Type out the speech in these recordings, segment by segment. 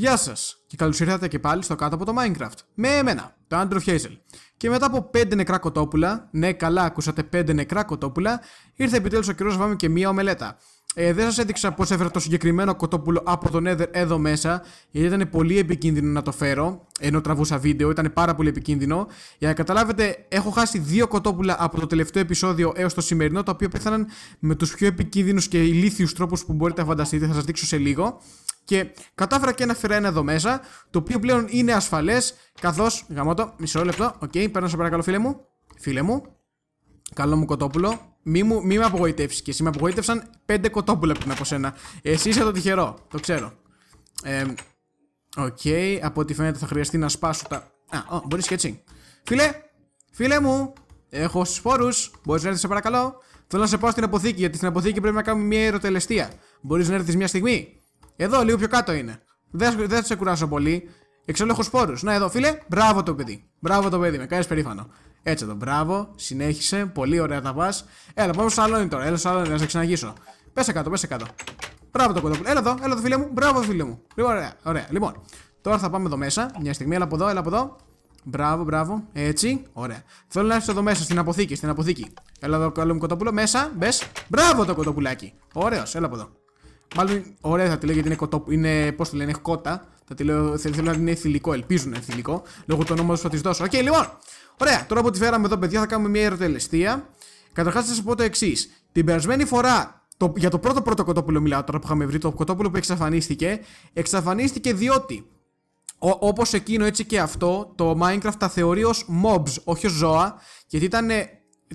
Γεια σας και καλώς ήρθατε και πάλι στο κάτω από το Minecraft. Με εμένα, το Andrew Hazel. Και μετά από 5 νεκρά κοτόπουλα, ναι, καλά, ακούσατε 5 νεκρά κοτόπουλα, ήρθε επιτέλους ο καιρός να βάλουμε και μία ομελέτα. Ε, δεν σας έδειξα πώς έφερα το συγκεκριμένο κοτόπουλο από τον Nether εδώ μέσα, γιατί ήταν πολύ επικίνδυνο να το φέρω, ενώ τραβούσα βίντεο, ήταν πάρα πολύ επικίνδυνο. Για να καταλάβετε, έχω χάσει δύο κοτόπουλα από το τελευταίο επεισόδιο έως το σημερινό, τα οποία πέθαναν με τους πιο επικίνδυνους και ηλίθιους τρόπους που μπορείτε να φανταστείτε, θα σας δείξω σε λίγο. Και κατάφερα και ένα φιρένα εδώ μέσα, το οποίο πλέον είναι ασφαλές. Καθώς. Γαμώτο, μισό λεπτό. Οκ, okay, παίρνω σε παρακαλώ, φίλε μου. Φίλε μου. Καλό μου κοτόπουλο. Μη, μου, μη με απογοητεύσεις και εσύ. Με απογοήτευσαν πέντε κοτόπουλα πριν από σένα. Εσύ είσαι το τυχερό, το ξέρω. Ε, Οκ, okay, από ό,τι φαίνεται θα χρειαστεί να σπάσω τα. Α, oh, μπορείς και έτσι. Φίλε, φίλε μου, έχω σπόρου. Μπορείς να έρθεις, σε παρακαλώ. Θέλω να σε πάω στην αποθήκη, γιατί στην αποθήκη πρέπει να κάνουμε μια ερωτελεστία. Μπορείς να έρθεις μια στιγμή. Εδώ, λίγο πιο κάτω είναι. Δεν, δεν σε κουράσω πολύ. έχω σπόρους, Να εδώ, φίλε. Μπράβο το παιδί. Μπράβο το παιδί, με κάνεις περήφανο. Έτσι εδώ, μπράβο. Συνέχισε. Πολύ ωραία τα πας. Έλα, πάμε στο σαλόνι τώρα. Έλα, στο σαλόνι, να σε ξαναγήσω. σε κάτω, πέσε κάτω. Μπράβο το κοντόπουλο. Έλα εδώ, έλα εδώ, φίλε μου. Μπράβο, φίλε μου. Λοιπόν, ωραία, ωραία. Λοιπόν, τώρα θα πάμε εδώ μέσα. Μια στιγμή, έλα από εδώ, έλα από εδώ. Μπράβο, μπράβο. Έτσι. Ωραία. Θέλω να έρθει εδώ μέσα, στην αποθήκη, στην αποθήκη. Έλα εδώ, καλό μου κοτόπουλο. Μέσα, μπες. Μπράβο το κοντοπουλάκι. Ωραίος, έλα από εδώ. Μάλλον ωραία θα τη λέω γιατί είναι, κοτόπ. είναι τη λένε, κότα. Θα τη λέω, θέλω να είναι θηλυκό, ελπίζουν είναι θηλυκό. Λόγω του ονόματος που θα της δώσω. Οκ, okay, λοιπόν. Ωραία, τώρα που τη φέραμε εδώ, παιδιά, θα κάνουμε μια ερωτελεστία. Καταρχάς, θα σας πω το εξής. Την περασμένη φορά, το, για το πρώτο πρώτο κοτόπουλο μιλάω τώρα που είχαμε βρει, το κοτόπουλο που εξαφανίστηκε, εξαφανίστηκε διότι Όπως εκείνο έτσι και αυτό, το Minecraft τα θεωρεί ως mobs, όχι ως ζώα, γιατί ήταν.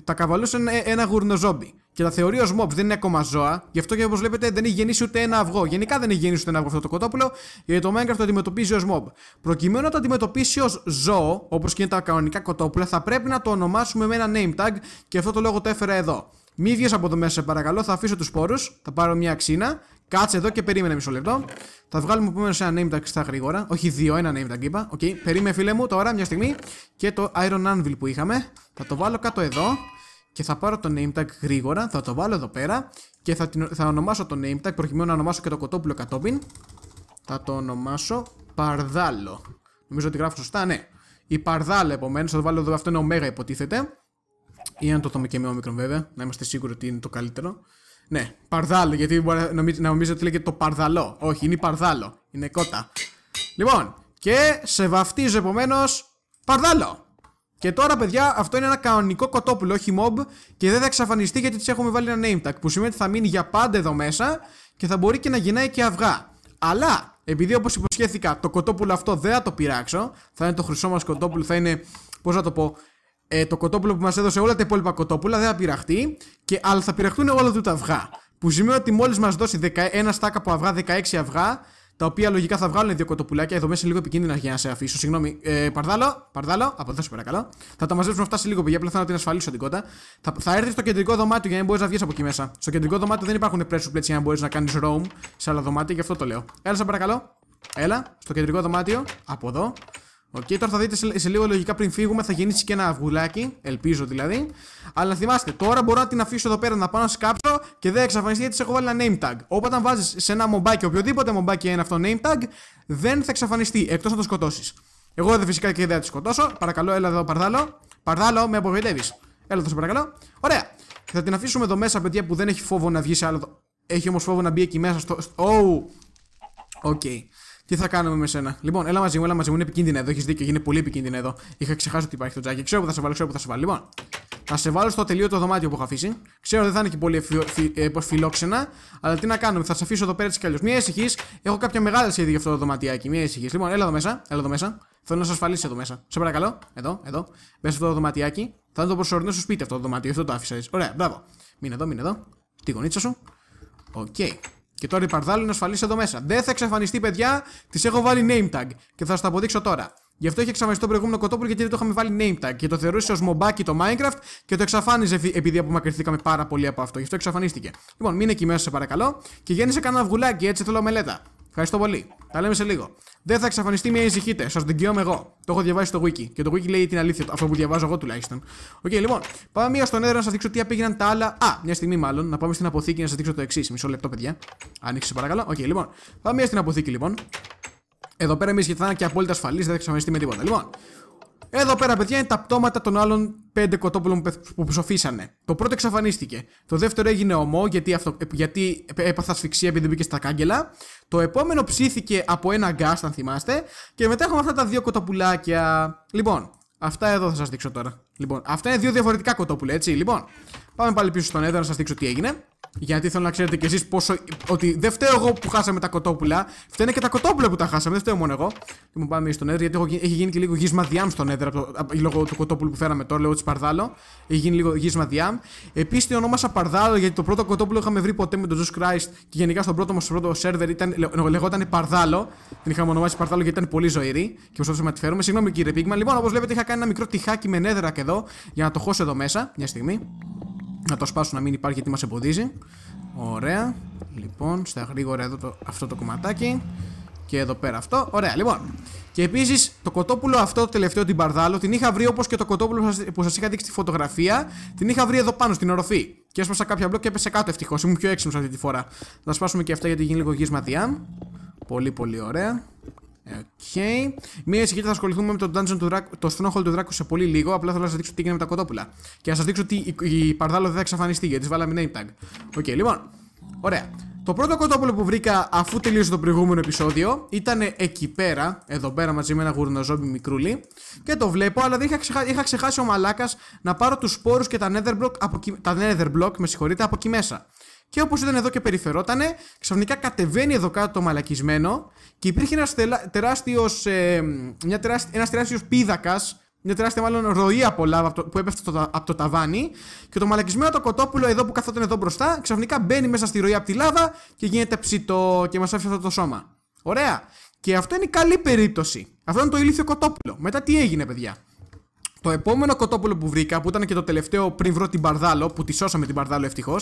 Τα καβαλούσαν ε- ένα γουρνοζόμπι και τα θεωρεί ως μόμπ. Δεν είναι ακόμα ζώα. Γι' αυτό και όπως βλέπετε δεν έχει γεννήσει ούτε ένα αυγό. Γενικά δεν έχει γεννήσει ούτε ένα αυγό αυτό το κοτόπουλο. Γιατί το Minecraft το αντιμετωπίζει ως μόμπ. Προκειμένου να το αντιμετωπίσει ως ζώο, όπως και είναι τα κανονικά κοτόπουλα, θα πρέπει να το ονομάσουμε με ένα name tag και αυτό το λόγο το έφερα εδώ. Μη βγεις από εδώ μέσα, σε παρακαλώ. Θα αφήσω τους σπόρου. Θα πάρω μια ξύνα Κάτσε εδώ και περίμενε μισό λεπτό. Θα βγάλουμε επομένως ένα name tag στα γρήγορα. Όχι δύο, ένα name tag είπα. Οκ, okay. περίμενε φίλε μου τώρα μια στιγμή. Και το Iron Anvil που είχαμε. Θα το βάλω κάτω εδώ και θα πάρω το name tag γρήγορα, θα το βάλω εδώ πέρα και θα, την, θα ονομάσω το name tag προκειμένου να ονομάσω και το κοτόπουλο κατόπιν. Θα το ονομάσω Παρδάλο. Νομίζω ότι γράφω σωστά, ναι. Η Παρδάλο επομένως, θα το βάλω εδώ, αυτό είναι ωμέγα υποτίθεται. Ή αν το δούμε και με όμικρον βέβαια, να είμαστε σίγουροι ότι είναι το καλύτερο. Ναι, Παρδάλο, γιατί μπορεί να νομίζω ότι λέγεται το Παρδαλό. Όχι, είναι η Παρδάλο. Είναι κότα. Λοιπόν, και σε βαφτίζω επομένως Παρδάλο. Και τώρα, παιδιά, αυτό είναι ένα κανονικό κοτόπουλο, όχι mob, και δεν θα εξαφανιστεί γιατί της έχουμε βάλει ένα name tag. Που σημαίνει ότι θα μείνει για πάντα εδώ μέσα και θα μπορεί και να γεννάει και αυγά. Αλλά, επειδή όπως υποσχέθηκα, το κοτόπουλο αυτό δεν θα το πειράξω, θα είναι το χρυσό μας κοτόπουλο, θα είναι, πώς να το πω, ε, το κοτόπουλο που μας έδωσε όλα τα υπόλοιπα κοτόπουλα δεν θα πειραχτεί, και, αλλά θα πειραχτούν όλα του τα αυγά. Που σημαίνει ότι μόλις μας δώσει ένα στάκα από αυγά, 16 αυγά, τα οποία λογικά θα βγάλουν δύο κοτοπουλάκια. Εδώ μέσα είναι λίγο επικίνδυνα για να σε αφήσω. Συγγνώμη, ε, παρδάλο, παρδάλο, από εδώ σε παρακαλώ. Θα τα μαζέψουμε αυτά σε λίγο, για Απλά να την ασφαλίσω την κότα. Θα, θα έρθει στο κεντρικό δωμάτιο για να μπορείς να βγεις από εκεί μέσα. Στο κεντρικό δωμάτιο δεν υπάρχουν pressure plates για να μπορείς να κάνεις roam σε άλλα δωμάτια, γι' αυτό το λέω. Έλα, σε παρακαλώ. Έλα, στο κεντρικό δωμάτιο, από εδώ. Οκ, okay, τώρα θα δείτε σε, σε, λίγο λογικά πριν φύγουμε θα γεννήσει και ένα αυγουλάκι, ελπίζω δηλαδή. Αλλά θυμάστε, τώρα μπορώ να την αφήσω εδώ πέρα να πάω να σκάψω και δεν εξαφανιστεί γιατί σε έχω βάλει ένα name tag. Όταν βάζεις σε ένα μομπάκι, οποιοδήποτε μομπάκι είναι αυτό name tag, δεν θα εξαφανιστεί εκτός να το σκοτώσεις. Εγώ δεν φυσικά και δεν θα τη σκοτώσω. Παρακαλώ, έλα εδώ, παρδάλο. Παρδάλο, με απογοητεύεις. Έλα εδώ, σε παρακαλώ. Ωραία. θα την αφήσουμε εδώ μέσα, παιδιά που δεν έχει φόβο να βγει σε άλλο. Έχει όμως φόβο να μπει εκεί μέσα στο. Oh! Οκ. Τι θα κάνουμε με σένα. Λοιπόν, έλα μαζί μου, έλα μαζί μου. Είναι επικίνδυνα εδώ. Έχεις δίκιο, είναι πολύ επικίνδυνα εδώ. Είχα ξεχάσει ότι υπάρχει το τζάκι. Ξέρω που θα σε βάλω, ξέρω που θα σε βάλω. Λοιπόν, θα σε βάλω στο τελείωτο το δωμάτιο που έχω αφήσει. Ξέρω δεν θα είναι και πολύ φι, ε, Φι... αλλά τι να κάνουμε. Θα σε αφήσω εδώ πέρα τη κι αλλιώς. Μία ησυχής. Έχω κάποια μεγάλα σχέδια για αυτό το δωματιάκι. Μία ησυχής. Λοιπόν, έλα εδώ μέσα, έλα εδώ μέσα. Θέλω να σα ασφαλίσει εδώ μέσα. Σε παρακαλώ, εδώ, εδώ. Μπες αυτό το δωματιάκι. Θα είναι το προσωρινό σου σπίτι αυτό το δωμάτιο. Αυτό το άφησα Ωραία, μπράβο. Μείνε εδώ, μείνε εδώ. γονίτσα σου. Οκ. Και τώρα η Παρδάλη είναι ασφαλής εδώ μέσα. Δεν θα εξαφανιστεί, παιδιά. Της έχω βάλει name tag. Και θα σας τα αποδείξω τώρα. Γι' αυτό είχε εξαφανιστεί το προηγούμενο κοτόπουλο γιατί δεν το είχαμε βάλει name tag. Και το θεωρούσε ως μομπάκι το Minecraft και το εξαφάνιζε επειδή απομακρυνθήκαμε πάρα πολύ από αυτό. Γι' αυτό εξαφανίστηκε. Λοιπόν, μείνε εκεί μέσα, σε παρακαλώ. Και γέννησε κανένα βουλάκι, έτσι θέλω μελέτα. Ευχαριστώ πολύ. Τα λέμε σε λίγο. Δεν θα εξαφανιστεί μια ησυχείτε. Σα δικαιώμαι εγώ. Το έχω διαβάσει στο wiki. Και το wiki λέει την αλήθεια. Αυτό που διαβάζω εγώ τουλάχιστον. Οκ, okay, λοιπόν. Πάμε μία στον έδρα να σας δείξω τι απήγαιναν τα άλλα. Α, μια στιγμή μάλλον. Να πάμε στην αποθήκη να σας δείξω το εξής. Μισό λεπτό, παιδιά. Άνοιξε παρακαλώ. Οκ, okay, λοιπόν. Πάμε μία στην αποθήκη, λοιπόν. Εδώ πέρα εμείς θα είναι και απόλυτα ασφαλή, Δεν θα εξαφανιστεί με τίποτα. Λοιπόν, εδώ πέρα, παιδιά, είναι τα πτώματα των άλλων πέντε κοτόπουλων που ψοφίσανε. Το πρώτο εξαφανίστηκε. Το δεύτερο έγινε ομό γιατί, αυτο... Ε, γιατί έπαθα ασφυξία επειδή μπήκε στα κάγκελα. Το επόμενο ψήθηκε από ένα γκάστ, αν θυμάστε. Και μετά έχουμε αυτά τα δύο κοτοπουλάκια. Λοιπόν, αυτά εδώ θα σας δείξω τώρα. Λοιπόν, αυτά είναι δύο διαφορετικά κοτόπουλα, έτσι. Λοιπόν, πάμε πάλι πίσω στον έδρα να σας δείξω τι έγινε. Γιατί θέλω να ξέρετε κι εσείς πόσο. Ότι δεν φταίω εγώ που χάσαμε τα κοτόπουλα. Φταίνε και τα κοτόπουλα που τα χάσαμε. Δεν φταίω μόνο εγώ. Και λοιπόν, μου πάμε στον έδρα. Γιατί έχω, έχει γίνει και λίγο γύσμα διάμ στον έδρα. το, λόγω του κοτόπουλου που φέραμε τώρα, λέω τη Παρδάλο. Έχει γίνει λίγο γύσμα διάμ. Επίσης την ονόμασα παρδάλω γιατί το πρώτο κοτόπουλο είχαμε βρει ποτέ με τον Jesus Christ. Και γενικά στον πρώτο μας πρώτο σερβερ ήταν, λεγόταν παρδάλω. Την είχαμε ονομάσει Παρδάλο γιατί ήταν πολύ ζωηρή. Και προσπαθούσαμε να τη φέρουμε. Συγγνώμη κύριε Πίγμα. Λοιπόν, όπως βλέπετε είχα κάνει ένα μικρό τυχάκι με νέδρα και εδώ για να το χώσω εδώ μέσα. Μια στιγμή. Να το σπάσω να μην υπάρχει γιατί μας εμποδίζει Ωραία Λοιπόν στα γρήγορα εδώ το, αυτό το κομματάκι Και εδώ πέρα αυτό Ωραία λοιπόν Και επίσης το κοτόπουλο αυτό το τελευταίο την παρδάλω. Την είχα βρει όπως και το κοτόπουλο που σας, είχα δείξει τη φωτογραφία Την είχα βρει εδώ πάνω στην οροφή Και έσπασα κάποια μπλοκ και έπεσε κάτω ευτυχώς Ήμουν πιο έξυπνος αυτή τη φορά Να σπάσουμε και αυτά γιατί γίνει λίγο γύσμα Πολύ πολύ ωραία Okay. Μία ησυχία θα ασχοληθούμε με το dungeon του Δράκου, το Stronghold του Δράκου σε πολύ λίγο. Απλά θέλω να σας δείξω τι έγινε με τα κοτόπουλα. Και να σας δείξω ότι η, παρδάλο δεν θα εξαφανιστεί γιατί της βάλαμε name tag. Οκ, okay, λοιπόν. Ωραία. Το πρώτο κοτόπουλο που βρήκα αφού τελείωσε το προηγούμενο επεισόδιο ήταν εκεί πέρα, εδώ πέρα μαζί με ένα γουρνοζόμπι μικρούλι. Και το βλέπω, αλλά δεν είχα, ξεχά... είχα ξεχάσει ο μαλάκας να πάρω τους σπόρους και τα nether block από, τα nether με συγχωρείτε, από εκεί μέσα και όπως ήταν εδώ και περιφερότανε, ξαφνικά κατεβαίνει εδώ κάτω το μαλακισμένο και υπήρχε ένας τεράστιος ε, τεράστιος πίδακας, μια τεράστια μάλλον ροή από λάβα που έπεφτε από το ταβάνι και το μαλακισμένο το κοτόπουλο εδώ που καθόταν εδώ μπροστά ξαφνικά μπαίνει μέσα στη ροή από τη λάβα και γίνεται ψητό και μας άφησε αυτό το σώμα. Ωραία. Και αυτό είναι η καλή περίπτωση. Αυτό είναι το ηλίθιο κοτόπουλο. Μετά τι έγινε παιδιά. Το επόμενο κοτόπουλο που βρήκα, που ήταν και το τελευταίο πριν βρω την Παρδάλο, που τη σώσαμε την Παρδάλο ευτυχώ,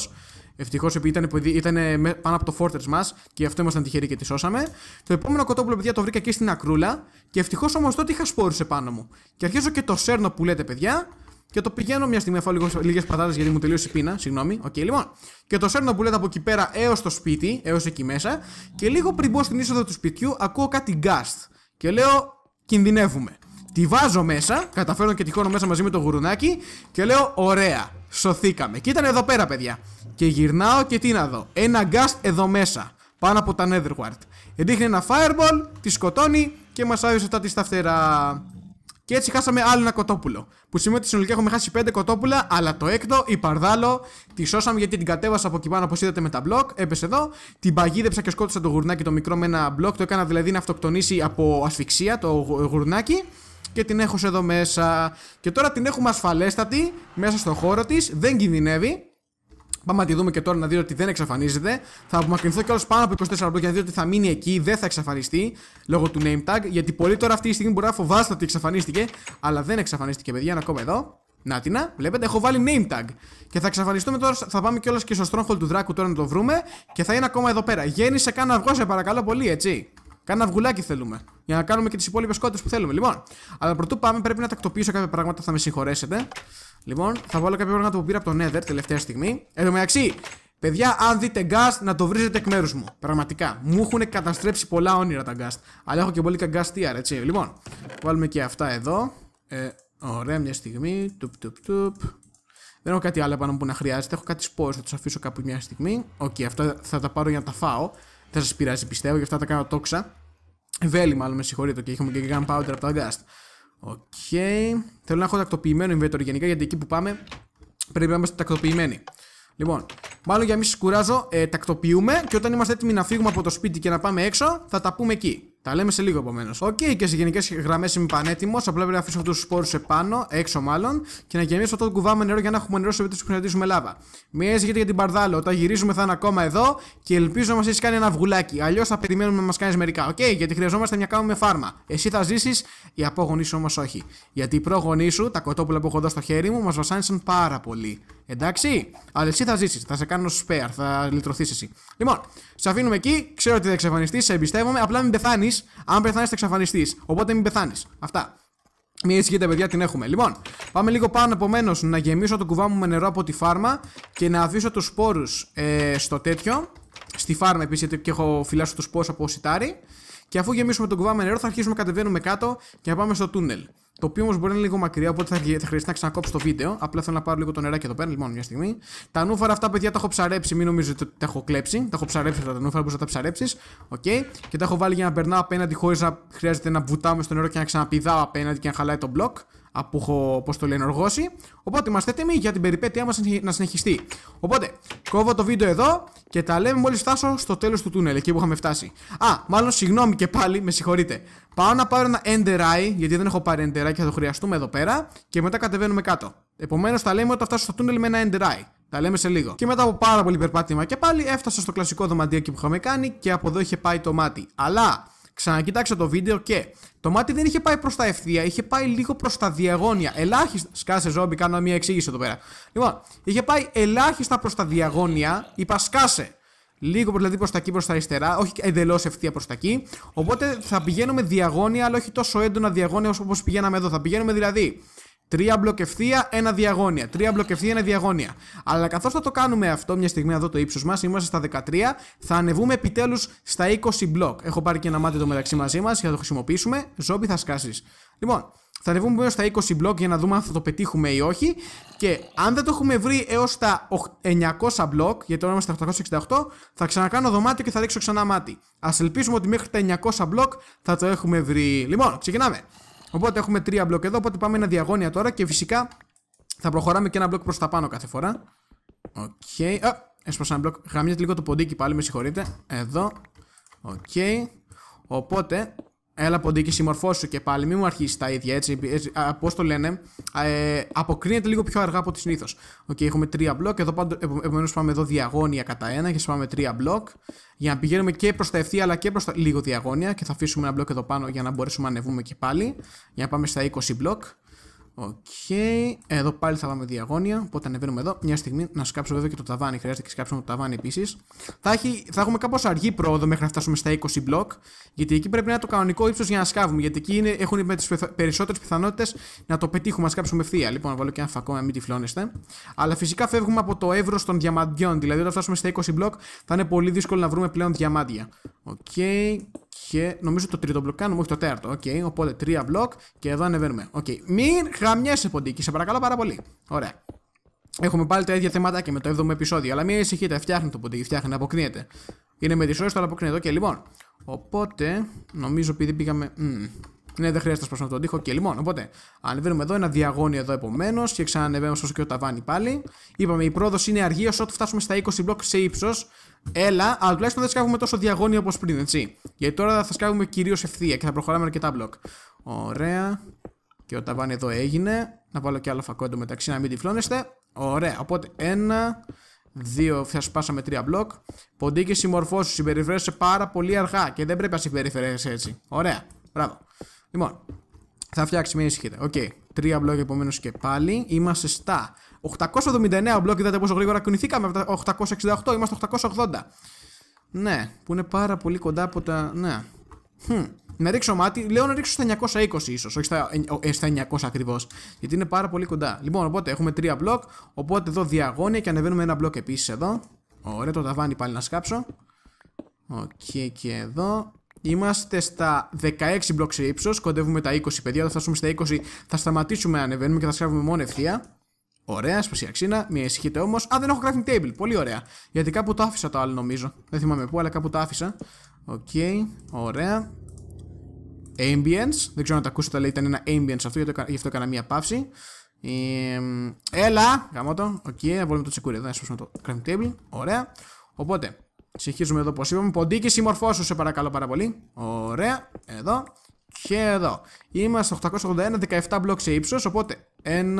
Ευτυχώ επειδή ήταν, ήταν πάνω από το φόρτερ μας και γι' αυτό ήμασταν τυχεροί και τη σώσαμε. Το επόμενο κοτόπουλο, παιδιά, το βρήκα και στην ακρούλα. Και ευτυχώς όμως τότε είχα σπόρου επάνω μου. Και αρχίζω και το σέρνο που λέτε, παιδιά. Και το πηγαίνω μια στιγμή, αφού λίγε πατάτες γιατί μου τελείωσε η πείνα. Συγγνώμη. Οκ, okay, λοιπόν. Και το σέρνο που λέτε από εκεί πέρα έως το σπίτι, έως εκεί μέσα. Και λίγο πριν μπω στην είσοδο του σπιτιού, ακούω κάτι γκάστ. Και λέω, κινδυνεύουμε. Τη βάζω μέσα, καταφέρω και χώρο μέσα μαζί με το γουρουνάκι και λέω, ωραία. Σωθήκαμε. Και ήταν εδώ πέρα, παιδιά. Και γυρνάω και τι να δω. Ένα γκάστ εδώ μέσα. Πάνω από τα Netherward. Ρίχνει ένα fireball, τη σκοτώνει και μας άφησε αυτά τη στα Και έτσι χάσαμε άλλο ένα κοτόπουλο. Που σημαίνει ότι συνολικά έχουμε χάσει 5 κοτόπουλα, αλλά το έκτο, η παρδάλο, τη σώσαμε γιατί την κατέβασα από εκεί πάνω όπως είδατε με τα μπλοκ. Έπεσε εδώ, την παγίδεψα και σκότωσα το γουρνάκι το μικρό με ένα μπλοκ. Το έκανα δηλαδή να αυτοκτονήσει από ασφυξία το γουρνάκι και την έχω εδώ μέσα. Και τώρα την έχουμε ασφαλέστατη μέσα στο χώρο της, δεν κινδυνεύει. Πάμε να τη δούμε και τώρα να δείτε ότι δεν εξαφανίζεται. Θα απομακρυνθώ κιόλα πάνω από 24 λεπτά για να δείτε ότι θα μείνει εκεί, δεν θα εξαφανιστεί λόγω του name tag. Γιατί πολύ τώρα αυτή τη στιγμή μπορεί να φοβάστε ότι εξαφανίστηκε, αλλά δεν εξαφανίστηκε, παιδιά. Είναι ακόμα εδώ. Να την, βλέπετε, έχω βάλει name tag. Και θα εξαφανιστούμε τώρα, θα πάμε κιόλα και στο stronghold του Δράκου τώρα να το βρούμε. Και θα είναι ακόμα εδώ πέρα. Γέννησε κανένα αυγό, σε παρακαλώ πολύ, έτσι. Κάνα βγουλάκι θέλουμε. Για να κάνουμε και τις υπόλοιπες κότες που θέλουμε. Λοιπόν, αλλά πρωτού πάμε πρέπει να τακτοποιήσω κάποια πράγματα, θα με συγχωρέσετε. Λοιπόν, θα βάλω κάποια πράγματα που πήρα από τον Nether τελευταία στιγμή. Εν τω μεταξύ, παιδιά, αν δείτε γκάστ, να το βρίζετε εκ μέρους μου. Πραγματικά. Μου έχουν καταστρέψει πολλά όνειρα τα γκάστ. Αλλά έχω και πολύ καγκά έτσι. Λοιπόν, βάλουμε και αυτά εδώ. Ε, ωραία, μια στιγμή. Τουπ, τουπ, τουπ. Δεν έχω κάτι άλλο πάνω που να χρειάζεται. Έχω κάτι σπόρες, θα τους αφήσω κάπου μια στιγμή. Οκ, okay, αυτά θα τα πάρω για να τα φάω δεν σας πειράζει πιστεύω, γι' αυτά τα κάνω τόξα. Βέλη, μάλλον με συγχωρείτε, και είχαμε και gunpowder από το γκάστ. Οκ. Θέλω να έχω τακτοποιημένο inventory γενικά, γιατί εκεί που πάμε πρέπει να είμαστε τακτοποιημένοι. Λοιπόν, μάλλον για μην σας κουράζω, ε, τακτοποιούμε και όταν είμαστε έτοιμοι να φύγουμε από το σπίτι και να πάμε έξω, θα τα πούμε εκεί. Τα λέμε σε λίγο επομένως. Οκ, okay, και σε γενικές γραμμές είμαι πανέτοιμος. Απλά πρέπει να αφήσω αυτούς τους σπόρους επάνω, έξω μάλλον, και να γεμίσω αυτό το κουβά με νερό για να έχουμε νερό σε περίπτωση που χρησιμοποιήσουμε λάβα. Μία ζητείτε για την παρδάλο. Όταν γυρίζουμε θα είναι ακόμα εδώ και ελπίζω να μας έχει κάνει ένα βγουλάκι. Αλλιώς θα περιμένουμε να μας κάνεις μερικά. Οκ, okay, γιατί χρειαζόμαστε μια με φάρμα. Εσύ θα ζήσεις, οι απόγονοι σου όμως όχι. Γιατί οι πρόγονοι σου, τα κοτόπουλα που έχω εδώ στο χέρι μου, μας βασάνισαν πάρα πολύ. Εντάξει, αλλά εσύ θα ζήσεις, θα σε κάνω σπέαρ, θα λυτρωθείς εσύ. Λοιπόν, σε αφήνουμε εκεί, ξέρω ότι θα εξαφανιστείς, σε εμπιστεύομαι, απλά μην πεθάνεις αν πεθάνεις, θα εξαφανιστείς. Οπότε μην πεθάνεις. Αυτά. Μια ησυχία τα παιδιά την έχουμε. Λοιπόν, πάμε λίγο πάνω επομένως να γεμίσω το κουβά μου με νερό από τη φάρμα και να αφήσω τους σπόρους ε, στο τέτοιο. Στη φάρμα επίσης, γιατί έχω φυλάσει τους σπόρους από σιτάρι. Και αφού γεμίσουμε τον κουβά με νερό, θα αρχίσουμε να κατεβαίνουμε κάτω και να πάμε στο τούνελ. Το οποίο όμως μπορεί να είναι λίγο μακριά, οπότε θα, θα χρειαστεί να ξανακόψω το βίντεο. Απλά θέλω να πάρω λίγο το νεράκι εδώ πέρα, λοιπόν, μια στιγμή. Τα νούφαρα αυτά, παιδιά, τα έχω ψαρέψει. Μην νομίζετε ότι τα έχω κλέψει. Τα έχω ψαρέψει αυτά τα νούφαρα, μπορείς να τα ψαρέψεις. Okay. Και τα έχω βάλει για να περνάω απέναντι χωρίς να χρειάζεται να βουτάμε στο νερό και να ξαναπηδάω απέναντι και να χαλάει το μπλοκ έχω, πώς το λένε, οργώσει. Οπότε είμαστε έτοιμοι για την περιπέτειά μας να συνεχιστεί. Οπότε, κόβω το βίντεο εδώ και τα λέμε μόλις φτάσω στο τέλος του τούνελ, εκεί που είχαμε φτάσει. Α, μάλλον συγγνώμη και πάλι, με συγχωρείτε. Πάω να πάρω ένα Ender Eye, γιατί δεν έχω πάρει Ender Eye και θα το χρειαστούμε εδώ πέρα και μετά κατεβαίνουμε κάτω. Επομένως, τα λέμε όταν φτάσω στο τούνελ με ένα Ender Eye. Τα λέμε σε λίγο. Και μετά από πάρα πολύ περπάτημα και πάλι έφτασα στο κλασικό δωματιάκι που είχαμε κάνει και από εδώ είχε πάει το μάτι. Αλλά Ξανακοιτάξτε το βίντεο και το μάτι δεν είχε πάει προς τα ευθεία, είχε πάει λίγο προς τα διαγώνια. Ελάχιστα. Σκάσε ζόμπι, κάνω μια εξήγηση εδώ πέρα. Λοιπόν, είχε πάει ελάχιστα προς τα διαγώνια, είπα σκάσε. Λίγο δηλαδή προς τα εκεί, προς τα αριστερά, όχι εντελώς ευθεία προς τα εκεί. Οπότε θα πηγαίνουμε διαγώνια, αλλά όχι τόσο έντονα διαγώνια όπως πηγαίναμε εδώ. Θα πηγαίνουμε δηλαδή Τρία μπλοκευθεία, ένα διαγώνια. Τρία μπλοκευθεία, ένα διαγώνια. Αλλά καθώς θα το κάνουμε αυτό, μια στιγμή εδώ το ύψος μας, είμαστε στα 13, θα ανεβούμε επιτέλους στα 20 μπλοκ. Έχω πάρει και ένα μάτι το μεταξύ μαζί μας για να το χρησιμοποιήσουμε. Ζόμπι θα σκάσεις. Λοιπόν, θα ανεβούμε μέχρι στα 20 μπλοκ για να δούμε αν θα το πετύχουμε ή όχι. Και αν δεν το έχουμε βρει έως τα 900 μπλοκ, γιατί τώρα είμαστε στα 868, θα ξανακάνω δωμάτιο και θα ρίξω ξανά μάτι. Ας ελπίσουμε ότι μέχρι τα 900 μπλοκ θα το έχουμε βρει. Λοιπόν, ξεκινάμε. Οπότε έχουμε τρία μπλοκ εδώ. Οπότε πάμε ένα διαγώνια τώρα και φυσικά θα προχωράμε και ένα μπλοκ προς τα πάνω κάθε φορά. Οκ. Okay. Α, έσπασα ένα μπλοκ. Χαμιέται λίγο το ποντίκι πάλι, με συγχωρείτε. Εδώ. Οκ. Okay. Οπότε Έλα ποντί συμμορφώσου και πάλι, μην μου αρχίσεις τα ίδια έτσι. έτσι ε, ε, Πώς το λένε, ε, αποκρίνεται λίγο πιο αργά από τη συνήθως. Οκ, έχουμε τρία μπλοκ. Εδώ επομένως πάμε εδώ διαγώνια κατά ένα και πάμε τρία μπλοκ. Για να πηγαίνουμε και προς τα ευθεία αλλά και προς τα λίγο διαγώνια. Και θα αφήσουμε ένα μπλοκ εδώ πάνω για να μπορέσουμε να ανεβούμε και πάλι. Για να πάμε στα 20 μπλοκ. Οκ. Okay. Εδώ πάλι θα πάμε διαγώνια. Οπότε ανεβαίνουμε εδώ. Μια στιγμή να σκάψω βέβαια και το ταβάνι. Χρειάζεται και σκάψουμε το ταβάνι επίσης. Θα, θα έχουμε κάπως αργή πρόοδο μέχρι να φτάσουμε στα 20 μπλοκ. Γιατί εκεί πρέπει να είναι το κανονικό ύψος για να σκάβουμε. Γιατί εκεί είναι... έχουν με τις περισσότερες πιθανότητες να το πετύχουμε, να σκάψουμε ευθεία. Λοιπόν, να βάλω και ένα φακό να μην τυφλώνεστε. Αλλά φυσικά φεύγουμε από το εύρο των διαμαντιών. Δηλαδή, όταν φτάσουμε στα 20 μπλοκ θα είναι πολύ δύσκολο να βρούμε πλέον διαμάντια. Οκ. Okay. Και νομίζω το τρίτο μπλοκ κάνουμε, όχι το τέταρτο. Οκ, okay, οπότε τρία μπλοκ και εδώ ανεβαίνουμε. Οκ, okay. μην χαμιέσαι ποντίκι, σε παρακαλώ πάρα πολύ. Ωραία. Έχουμε πάλι τα ίδια θέματα και με το 7ο επεισόδιο. Αλλά μην ανησυχείτε, φτιάχνει το ποντίκι, φτιάχνει, αποκνύεται. Είναι με τι ώρε, τώρα αποκνύεται. okay, λοιπόν. Οπότε, νομίζω επειδή πήγαμε. Mm. Ναι, δεν χρειάζεται να σπάσουμε τον τοίχο. Και λοιπόν, οπότε ανεβαίνουμε εδώ ένα διαγώνιο εδώ επομένως και ξανανεβαίνουμε στο σκοτεινό ταβάνι πάλι. Είπαμε η πρόοδος είναι αργή ώστε φτάσουμε στα 20 μπλοκ σε ύψος. Έλα, αλλά τουλάχιστον δεν σκάβουμε τόσο διαγώνια όπως πριν, έτσι. Γιατί τώρα θα σκάβουμε κυρίως ευθεία και θα προχωράμε αρκετά μπλοκ. Ωραία. Και ο ταβάνι εδώ έγινε. Να βάλω και άλλο φακόντο μεταξύ να μην τυφλώνεστε. Ωραία. Οπότε ένα, δύο, θα σπάσαμε τρία μπλοκ. Ποντίκι συμμορφώσου. Συμπεριφέρεσαι πάρα πολύ αργά και δεν πρέπει να συμπεριφέρεσαι έτσι. Ωραία. Μπράβο. Λοιπόν, θα φτιάξει, μην ησυχείτε. Οκ. Τρία μπλοκ επομένως και πάλι. Είμαστε στα 879 μπλοκ, είδατε πόσο γρήγορα κουνηθήκαμε. 868, είμαστε 880. Ναι, που είναι πάρα πολύ κοντά από τα. Ναι. Hm. Να ρίξω μάτι, λέω να ρίξω στα 920 ίσως, όχι στα, 900 ε, ακριβώς. Γιατί είναι πάρα πολύ κοντά. Λοιπόν, οπότε έχουμε 3 μπλοκ. Οπότε εδώ διαγώνια και ανεβαίνουμε ένα μπλοκ επίσης εδώ. Ωραία, το ταβάνι πάλι να σκάψω. Οκ, okay, και εδώ. Είμαστε στα 16 μπλοκ σε ύψος. Κοντεύουμε τα 20, παιδιά. Όταν φτάσουμε στα 20. Θα σταματήσουμε να ανεβαίνουμε και θα σκάβουμε μόνο ευθεία. Ωραία, σπασία ξύνα. Μια ησυχείτε όμως. Α, δεν έχω crafting table. Πολύ ωραία. Γιατί κάπου το άφησα το άλλο νομίζω. Δεν θυμάμαι πού, αλλά κάπου το άφησα. Οκ, ωραία. Ambience. Δεν ξέρω αν το ακούσατε, αλλά ήταν ένα ambience αυτό, γι' αυτό έκανα μία παύση. Ε, έλα, γαμώ το. Οκ, okay, βάλουμε το τσεκούρι εδώ, να σπάσουμε το crafting table. Ωραία. Οπότε, συνεχίζουμε εδώ όπως είπαμε. Ποντίκι, συμμορφώσου, σε παρακαλώ πάρα πολύ. Ωραία, εδώ και εδώ. Είμαστε 881, 17 μπλοκ σε ύψος. οπότε 1,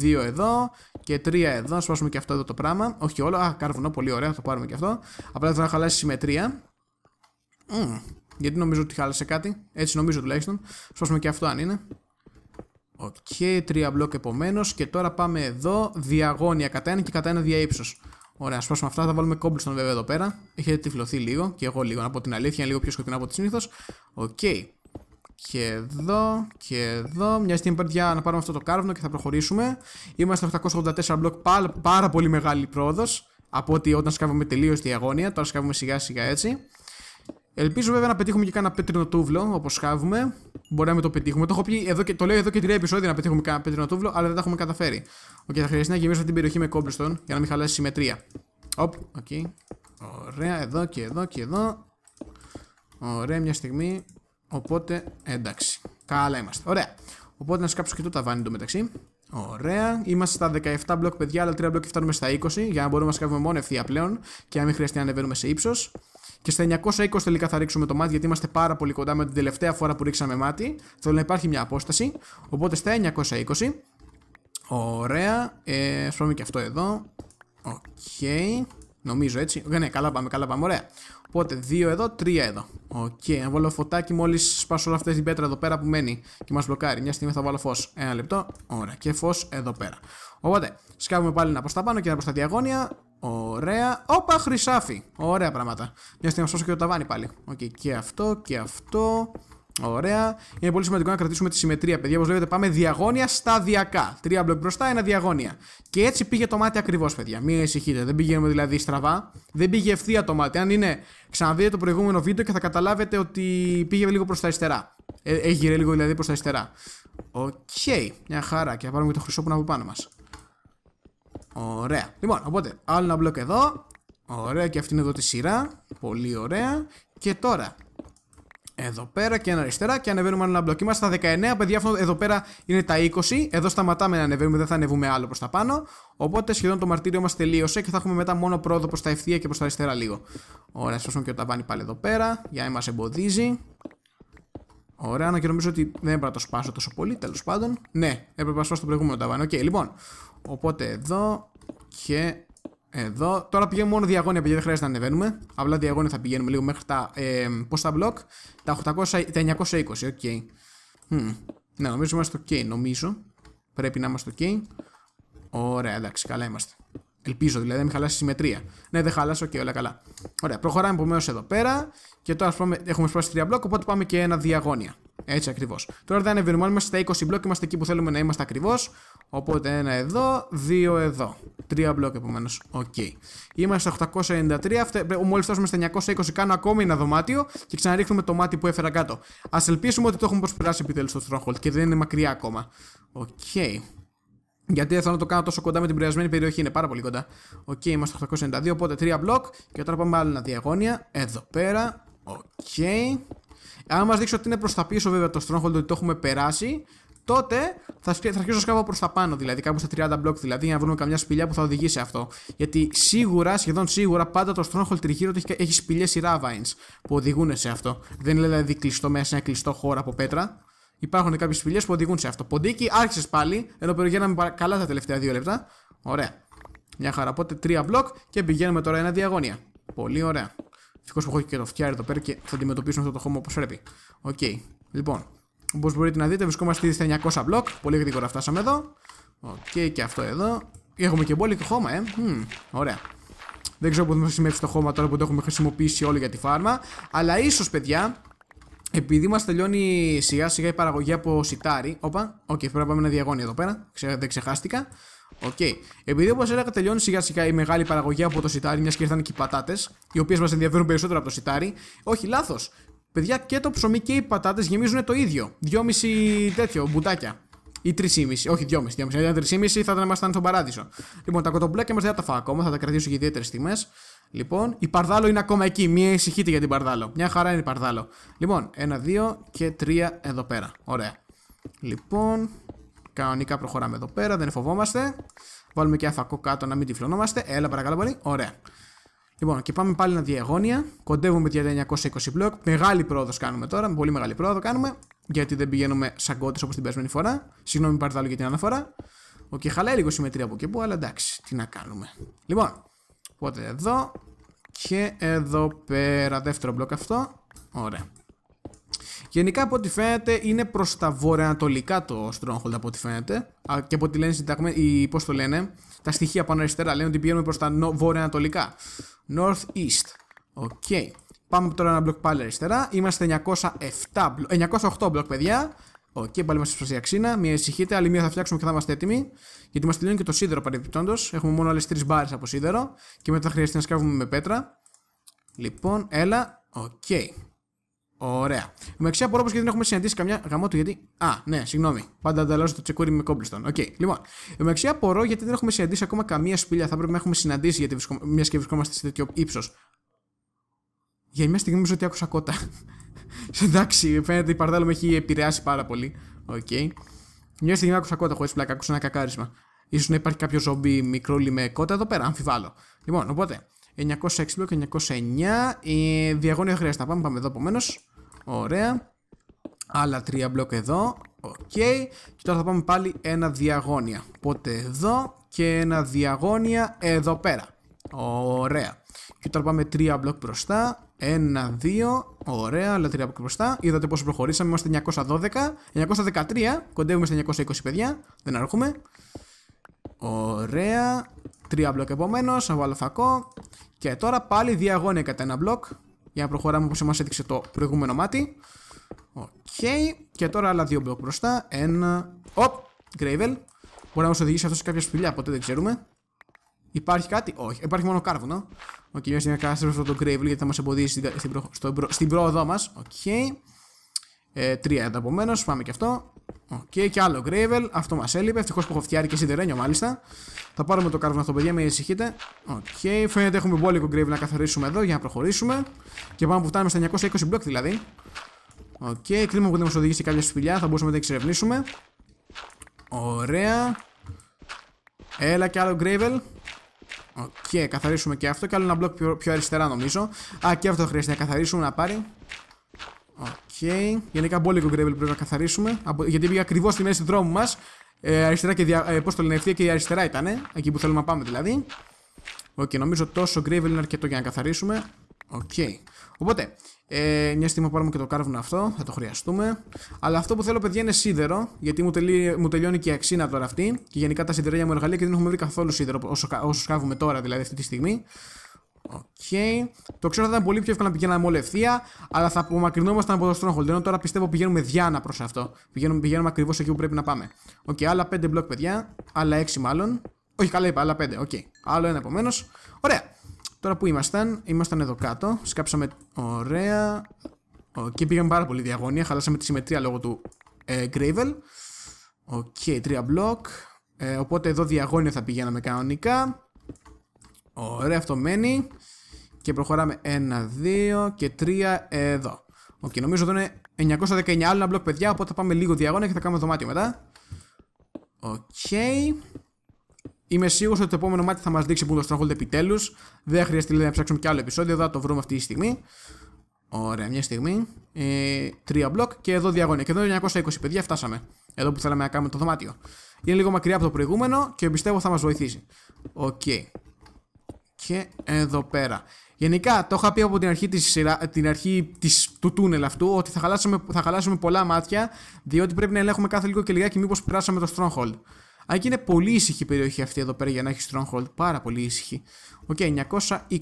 2 εδώ και 3 εδώ. Σπάσουμε και αυτό εδώ το πράγμα. Όχι όλο, α, καρβουνό, πολύ ωραία, θα το πάρουμε και αυτό. Απλά θα χαλάσει συμμετρία. Mm. Γιατί νομίζω ότι χάλασε κάτι. Έτσι νομίζω τουλάχιστον. Σπάσουμε και αυτό αν είναι. Οκ, okay, μπλοκ επομένως. Και τώρα πάμε εδώ διαγώνια κατά ένα και κατά ένα δια ύψος. Ωραία, ας σπάσουμε αυτά. Θα βάλουμε κόμπλουστον βέβαια εδώ πέρα. Έχετε τυφλωθεί λίγο και εγώ λίγο από την αλήθεια, λίγο πιο σκοτεινά από τη συνήθως. Οκ. Okay και εδώ και εδώ. Μια στιγμή παιδιά να πάρουμε αυτό το κάρβνο και θα προχωρήσουμε. Είμαστε 884 μπλοκ, πάρα, πάρα πολύ μεγάλη πρόοδος. Από ότι όταν σκάβουμε τελείως τη αγώνια, τώρα σκάβουμε σιγά σιγά έτσι. Ελπίζω βέβαια να πετύχουμε και κάνα πέτρινο τούβλο όπως σκάβουμε. Μπορεί να με το πετύχουμε. Το, έχω πει εδώ και, το λέω εδώ και τρία επεισόδια να πετύχουμε κάνα πέτρινο τούβλο, αλλά δεν τα έχουμε καταφέρει. Οκ, okay, θα χρειαστεί να γεμίσω την περιοχή με κόμπλιστον για να μην χαλάσει συμμετρία. οκ. Okay. Ωραία, εδώ και εδώ και εδώ. Ωραία, μια στιγμή. Οπότε εντάξει. Καλά είμαστε. Ωραία. Οπότε να σκάψω και το ταβάνι το μεταξύ. Ωραία. Είμαστε στα 17 μπλοκ, παιδιά. Αλλά 3 μπλοκ φτάνουμε στα 20 για να μπορούμε να σκάβουμε μόνο ευθεία πλέον και να μην χρειαστεί να ανεβαίνουμε σε ύψος. Και στα 920 τελικά θα ρίξουμε το μάτι γιατί είμαστε πάρα πολύ κοντά με την τελευταία φορά που ρίξαμε μάτι. Θέλω να υπάρχει μια απόσταση. Οπότε στα 920. Ωραία. Ε, και αυτό εδώ. Οκ. Okay. Νομίζω έτσι. Ναι, καλά πάμε, καλά πάμε. Ωραία. Οπότε δύο εδώ, τρία εδώ. Οκ, okay. να βάλω φωτάκι μόλις σπάσω όλα αυτές την πέτρα εδώ πέρα που μένει και μας μπλοκάρει. Μια στιγμή θα βάλω φως. Ένα λεπτό. Ωραία, και φως εδώ πέρα. Οπότε, σκάβουμε πάλι ένα προς τα πάνω και ένα προς τα διαγώνια. Ωραία. Όπα, χρυσάφι. Ωραία πράγματα. Μια στιγμή να σπάσω και το ταβάνι πάλι. Οκ, okay. και αυτό και αυτό. Ωραία. Είναι πολύ σημαντικό να κρατήσουμε τη συμμετρία, παιδιά. Όπως βλέπετε, πάμε διαγώνια σταδιακά. Τρία μπλοκ μπροστά, ένα διαγώνια. Και έτσι πήγε το μάτι ακριβώς, παιδιά. Μην ανησυχείτε. Δεν πηγαίνουμε δηλαδή στραβά. Δεν πήγε ευθεία το μάτι. Αν είναι, ξαναδείτε το προηγούμενο βίντεο και θα καταλάβετε ότι πήγε λίγο προς τα αριστερά. Έχει έγειρε λίγο δηλαδή προς τα αριστερά. Οκ. Okay. Μια χαρά. Και θα πάρουμε και το χρυσό που είναι από πάνω μας. Ωραία. Λοιπόν, οπότε άλλο ένα μπλοκ εδώ. Ωραία και αυτή είναι εδώ τη σειρά. Πολύ ωραία. Και τώρα εδώ πέρα και ένα αριστερά και ανεβαίνουμε ένα μπλοκ. Είμαστε στα 19 παιδιά αυτό εδώ πέρα είναι τα 20 Εδώ σταματάμε να ανεβαίνουμε δεν θα ανεβούμε άλλο προς τα πάνω Οπότε σχεδόν το μαρτύριο μας τελείωσε και θα έχουμε μετά μόνο πρόοδο προς τα ευθεία και προς τα αριστερά λίγο Ωραία πούμε και το ταβάνι πάλι εδώ πέρα για να μας εμποδίζει Ωραία, να και νομίζω ότι δεν έπρεπε να το σπάσω τόσο πολύ, τέλος πάντων. Ναι, έπρεπε να σπάσω το προηγούμενο ταβάνι. Οκ, okay, λοιπόν. Οπότε εδώ και εδώ. Τώρα πηγαίνουμε μόνο διαγώνια επειδή δεν χρειάζεται να ανεβαίνουμε. Απλά διαγώνια θα πηγαίνουμε λίγο μέχρι τα. Ε, Πώ τα μπλοκ. Τα, 820. 920, οκ. Okay. Ναι, νομίζω είμαστε οκ. Okay, νομίζω. Πρέπει να είμαστε οκ. Okay. Ωραία, εντάξει, καλά είμαστε. Ελπίζω δηλαδή να μην χαλάσει η συμμετρία. Ναι, δεν χαλάσω οκ, όλα καλά. Ωραία, προχωράμε επομένως εδώ πέρα. Και τώρα πούμε, έχουμε σπάσει 3 μπλοκ, οπότε πάμε και ένα διαγώνια. Έτσι ακριβώς. Τώρα δεν ανεβαίνουμε, είμαστε στα 20 μπλοκ, είμαστε εκεί που θέλουμε να είμαστε ακριβώς. Οπότε ένα εδώ, δύο εδώ. Τρία μπλοκ επομένως. Οκ. Okay. Είμαστε 893, μόλις φτάσουμε στα 920, κάνω ακόμη ένα δωμάτιο και ξαναρίχνουμε το μάτι που έφερα κάτω. Ας ελπίσουμε ότι το έχουμε προσπεράσει επιτέλους στο Stronghold και δεν είναι μακριά ακόμα. Οκ. Okay. Γιατί δεν θέλω να το κάνω τόσο κοντά με την πειρασμένη περιοχή, είναι πάρα πολύ κοντά. Οκ, okay, είμαστε 892, οπότε 3 μπλοκ. Και τώρα πάμε άλλο ένα διαγώνια. Εδώ πέρα, Οκ. Okay. Αν μας δείξει ότι είναι προς τα πίσω, βέβαια το stronghold ότι το έχουμε περάσει, τότε θα, θα αρχίσω να σκάβω προς τα πάνω, δηλαδή κάπου στα 30 μπλοκ, δηλαδή για να βρούμε καμιά σπηλιά που θα οδηγήσει αυτό. Γιατί σίγουρα, σχεδόν σίγουρα, πάντα το stronghold τριγύρω του έχει, έχει σπηλιές ή ravines που οδηγούν σε αυτό. Δεν είναι δηλαδή κλειστό μέσα σε ένα κλειστό χώρο από πέτρα. Υπάρχουν κάποιες σπηλιές που οδηγούν σε αυτό. Ποντίκι, άρχισες πάλι, ενώ περιμέναμε καλά τα τελευταία δύο λεπτά. Ωραία. Μια χαρά. πότε τρία μπλοκ και πηγαίνουμε τώρα ένα διαγώνια. Πολύ ωραία. Ευτυχώς που έχω και το φτιάρι εδώ πέρα και θα αντιμετωπίσουν αυτό το χώμα όπως πρέπει. Οκ. Okay. Λοιπόν, όπως μπορείτε να δείτε, βρισκόμαστε ήδη στα 900 μπλοκ. Πολύ γρήγορα φτάσαμε εδώ. Οκ, okay, και αυτό εδώ. Έχουμε και και χώμα, ε. ωραία. Δεν ξέρω πού θα σημαίνει το χώμα τώρα που το έχουμε χρησιμοποιήσει όλο για τη φάρμα. Αλλά ίσως, παιδιά, επειδή μας τελειώνει σιγά σιγά η παραγωγή από σιτάρι. Όπα, οκ, okay, πρέπει να πάμε ένα διαγώνιο εδώ πέρα. Δεν ξεχάστηκα. Οκ. Okay. Επειδή όπως έλεγα τελειώνει σιγά σιγά η μεγάλη παραγωγή από το σιτάρι, μιας και ήρθαν και οι πατάτες, οι οποίες μας ενδιαφέρουν περισσότερο από το σιτάρι. Όχι, λάθος. Παιδιά και το ψωμί και οι πατάτες γεμίζουν το ίδιο. 2,5 τέτοιο, μπουτάκια. Ή 3,5, όχι 2,5. 2,5. Αν 3,5 θα ήμασταν στον παράδεισο. Λοιπόν, τα κοτομπλέκια μας δεν θα τα φάω ακόμα, θα τα κρατήσω για ιδιαίτερες τιμέ. Λοιπόν, η Παρδάλο είναι ακόμα εκεί. Μία ησυχείτε για την Παρδάλο. Μια χαρά είναι η Παρδάλο. Λοιπόν, ένα, δύο και τρία εδώ πέρα. Ωραία. Λοιπόν, Κανονικά προχωράμε εδώ πέρα, δεν φοβόμαστε. Βάλουμε και αφακό κάτω να μην τυφλωνόμαστε. Έλα, παρακαλώ πολύ. Ωραία. Λοιπόν, και πάμε πάλι να διαγώνια. Κοντεύουμε για 920 μπλοκ. Μεγάλη πρόοδος κάνουμε τώρα. Πολύ μεγάλη πρόοδο κάνουμε. Γιατί δεν πηγαίνουμε σαν κότες όπως την περσμένη φορά. Συγγνώμη, πάρτε άλλο για την αναφορά. Ο και χαλάει λίγο συμμετρία από εκεί που, αλλά εντάξει, τι να κάνουμε. Λοιπόν, οπότε εδώ και εδώ πέρα. Δεύτερο μπλοκ αυτό. Ωραία. Γενικά από ό,τι φαίνεται είναι προς τα βορειοανατολικά το Stronghold από ό,τι φαίνεται. Και από ό,τι λένε οι, πώς το λένε, τα στοιχεία πάνω αριστερά λένε ότι πηγαίνουμε προς τα βορειοανατολικά. East. Οκ. Okay. Πάμε τώρα ένα μπλοκ πάλι αριστερά. Είμαστε 907, 908 μπλοκ, παιδιά. Οκ, okay, πάλι είμαστε σε αξίνα. Μία ησυχείτε, άλλη μία θα φτιάξουμε και θα είμαστε έτοιμοι. Γιατί μας τελειώνει και το σίδερο παρεμπιπτόντως. Έχουμε μόνο άλλες τρεις μπάρες από σίδερο. Και μετά θα χρειαστεί να σκάβουμε με πέτρα. Λοιπόν, έλα. Οκ. Okay. Ωραία. Μεταξύ απορώ πω γιατί δεν έχουμε συναντήσει καμιά γαμό του γιατί. Α, ναι, συγγνώμη. Πάντα ανταλλάσσω το τσεκούρι με κόμπλιστον. Οκ. Okay. Λοιπόν, μεταξύ απορώ γιατί δεν έχουμε συναντήσει ακόμα καμία σπηλιά. Θα πρέπει να έχουμε συναντήσει γιατί βρισκο... μιας και βρισκόμαστε σε τέτοιο ύψος. Για μια στιγμή νομίζω ότι άκουσα κότα. Εντάξει, φαίνεται η παρδάλα με έχει επηρεάσει πάρα πολύ. Οκ. Okay. Μια στιγμή άκουσα κότα χωρίς πλάκα, άκουσα ένα κακάρισμα. σω να υπάρχει κάποιο ζομπί μικρόλι με κότα εδώ πέρα, αμφιβάλλω. Λοιπόν, οπότε. 906 μπλοκ, 909. Ε, διαγώνιο χρειάζεται να πάμε. Πάμε εδώ επομένως. Ωραία. Άλλα τρία μπλοκ εδώ. Οκ. Και τώρα θα πάμε πάλι ένα διαγώνια. Οπότε εδώ και ένα διαγώνια εδώ πέρα. Ωραία. Και τώρα πάμε τρία μπλοκ μπροστά. Ένα, δύο. Ωραία, άλλα τρία μπλοκ μπροστά. Είδατε πόσο προχωρήσαμε. Είμαστε 912. 913. Κοντεύουμε στα 920, παιδιά. Δεν αρχούμε Ωραία. Τρία μπλοκ επομένως. θα βάλω φακό. Και τώρα πάλι διαγώνια κατά ένα μπλοκ. Για να προχωράμε όπως μας έδειξε το προηγούμενο μάτι. Οκ. Και τώρα άλλα δύο μπλοκ μπροστά. Ένα. Οπ. Γκρέιβελ. Μπορεί να μας οδηγήσει αυτός σε κάποια σπηλιά. Ποτέ δεν ξέρουμε. Υπάρχει κάτι. Όχι. Υπάρχει μόνο κάρβουνο. Ο κυρίω είναι κατάσταση αυτό το γκρέιβελ γιατί θα μας εμποδίσει στην, πρόοδό μας. Οκ. Ε, τρία επομένως. Πάμε και αυτό. Οκ, okay, και άλλο Gravel. Αυτό μας έλειπε. Ευτυχώς που έχω φτιάρει και σιδερένιο μάλιστα. Θα πάρουμε το αυτό παιδιά, με ησυχείτε. Οκ, okay, φαίνεται έχουμε μπόλικο Gravel να καθαρίσουμε εδώ για να προχωρήσουμε. Και πάμε που φτάνουμε στα 920 μπλοκ δηλαδή. Οκ, okay, κρίμα που δεν μας οδηγήσει κάποια σπηλιά. Θα μπορούσαμε να τα εξερευνήσουμε. Ωραία. Έλα και άλλο Gravel. Οκ, okay, καθαρίσουμε και αυτό. Και άλλο ένα μπλοκ πιο, πιο αριστερά νομίζω. Α, και αυτό χρειάζεται να καθαρίσουμε να πάρει. Οκ, Okay. Γενικά πολύ λίγο gravel πρέπει να καθαρίσουμε. Γιατί πήγε ακριβώς στη μέση του δρόμου μας. Ε, αριστερά και δια... ε, πώς το λένε, ευθεία και η αριστερά ήταν. εκεί που θέλουμε να πάμε δηλαδή. Οκ, okay, νομίζω τόσο gravel είναι αρκετό για να καθαρίσουμε. Οκ. Okay. Οπότε, ε, μια στιγμή πάρουμε και το κάρβουνο αυτό, θα το χρειαστούμε. Αλλά αυτό που θέλω, παιδιά, είναι σίδερο, γιατί μου, τελει... τελειώνει και η αξίνα τώρα αυτή. Και γενικά τα σιδερένια μου εργαλεία και δεν έχουμε βρει καθόλου σίδερο όσο, όσο σκάβουμε τώρα, δηλαδή αυτή τη στιγμή. Okay. Το ξέρω θα ήταν πολύ πιο εύκολο να πηγαίναμε όλη ευθεία, αλλά θα απομακρυνόμασταν από το stronghold. Ενώ τώρα πιστεύω πηγαίνουμε διάνα προς αυτό. Πηγαίνουμε, πηγαίνουμε ακριβώς εκεί που πρέπει να πάμε. Οκ, okay, άλλα 5 μπλοκ, παιδιά. Άλλα 6 μάλλον. Όχι, καλά είπα, άλλα 5. Οκ. Okay. Άλλο ένα επομένως. Ωραία. Τώρα που ήμασταν, ήμασταν εδώ κάτω. Σκάψαμε. Ωραία. Οκ, okay, πήγαμε πάρα πολύ διαγώνια. Χαλάσαμε τη συμμετρία λόγω του ε, Gravel. Οκ, okay, 3 μπλοκ. Ε, οπότε εδώ διαγώνια θα πηγαίναμε κανονικά. Ωραία, αυτό μένει. Και προχωράμε 1, 2 και 3 εδώ. Οκ, νομίζω εδώ είναι 919 άλλο ένα μπλοκ, παιδιά. Οπότε θα πάμε λίγο διαγώνια και θα κάνουμε δωμάτιο μετά. Οκ. Okay. Είμαι σίγουρος ότι το επόμενο μάτι θα μας δείξει που το επιτέλους. Δεν χρειάζεται λέει, να ψάξουμε και άλλο επεισόδιο. Θα το βρούμε αυτή τη στιγμή. Ωραία, μια στιγμή. Ε, τρία μπλοκ και εδώ διαγώνια. Και εδώ είναι 920, παιδιά. Φτάσαμε. Εδώ που θέλαμε να κάνουμε το δωμάτιο. Είναι λίγο μακριά από το προηγούμενο και πιστεύω θα μας βοηθήσει. Οκ και εδώ πέρα. Γενικά, το είχα πει από την αρχή, της την αρχή της, του τούνελ αυτού ότι θα χαλάσουμε, θα χαλάσουμε πολλά μάτια, διότι πρέπει να ελέγχουμε κάθε λίγο και λιγάκι μήπως περάσαμε το Stronghold. Αν και είναι πολύ ήσυχη η περιοχή αυτή εδώ πέρα για να έχει Stronghold, πάρα πολύ ήσυχη. Οκ, 920.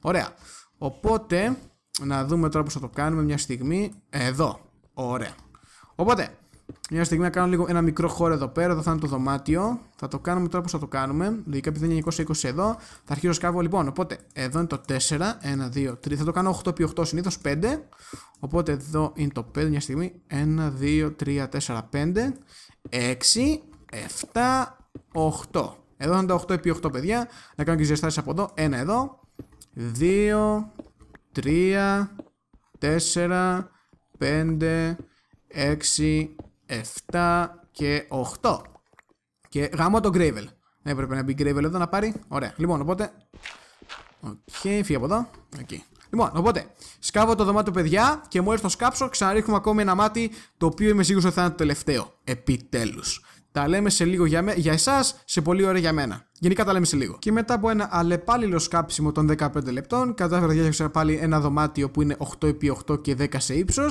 Ωραία. Οπότε, να δούμε τώρα πως θα το κάνουμε μια στιγμή. Εδώ. Ωραία. Οπότε, μια στιγμή να κάνω λίγο ένα μικρό χώρο εδώ πέρα. Εδώ θα είναι το δωμάτιο. Θα το κάνουμε τώρα πώ θα το κάνουμε. Λογικά επειδή είναι 920 εδώ. Θα αρχίσω σκάβω λοιπόν. Οπότε εδώ είναι το 4. 1, 2, 3. Θα το κάνω 8 επί 8 συνήθω. 5. Οπότε εδώ είναι το 5. Μια στιγμή. 1, 2, 3, 4, 5. 6, 7, 8. Εδώ είναι τα 8 επί 8 παιδιά. Να κάνω και ζεστάσει από εδώ. 1 εδώ. 2, 3, 4, 5, 6, 7 και 8. Και γάμω τον Gravel. Έπρεπε να μπει Gravel εδώ να πάρει. Ωραία. Λοιπόν, οπότε. Οκ, okay, φύγε από εδώ. Okay. Λοιπόν, οπότε, σκάβω το δωμάτιο, παιδιά, και μόλι το σκάψω, ξαναρίχνουμε ακόμη ένα μάτι, το οποίο είμαι σίγουρος ότι θα είναι το τελευταίο. Επιτέλους. Τα λέμε σε λίγο για, με... για εσάς, σε πολύ ωραία για μένα. Γενικά τα λέμε σε λίγο. Και μετά από ένα αλλεπάλληλο σκάψιμο των 15 λεπτών, κατάφερα να διάλεξα πάλι ένα δωμάτιο που είναι 8x8 και 10 σε ύψος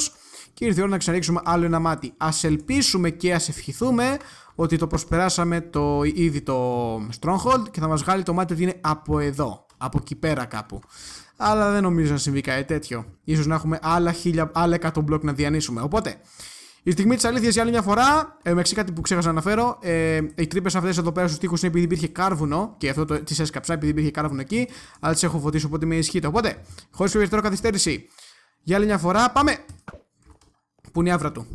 και ήρθε η ώρα να ξαναρίξουμε άλλο ένα μάτι. Ας ελπίσουμε και ας ευχηθούμε ότι το προσπεράσαμε το, ήδη το Stronghold και θα μας βγάλει το μάτι ότι είναι από εδώ, από εκεί πέρα κάπου. Αλλά δεν νομίζω να συμβεί κάτι τέτοιο. σω να έχουμε άλλα, χίλια, άλλα 100 μπλοκ να διανύσουμε. Οπότε, η στιγμή της αλήθειας για άλλη μια φορά, ε, με κάτι που ξέχασα να αναφέρω, ε, οι τρύπες αυτές εδώ πέρα στους τοίχους είναι επειδή υπήρχε κάρβουνο και αυτό τις έσκαψα επειδή υπήρχε κάρβουνο εκεί, αλλά τις έχω φωτίσει οπότε με ισχύει. Οπότε, χωρίς περιθώριο καθυστέρηση, για άλλη μια φορά, πάμε! Που είναι η άβρα του.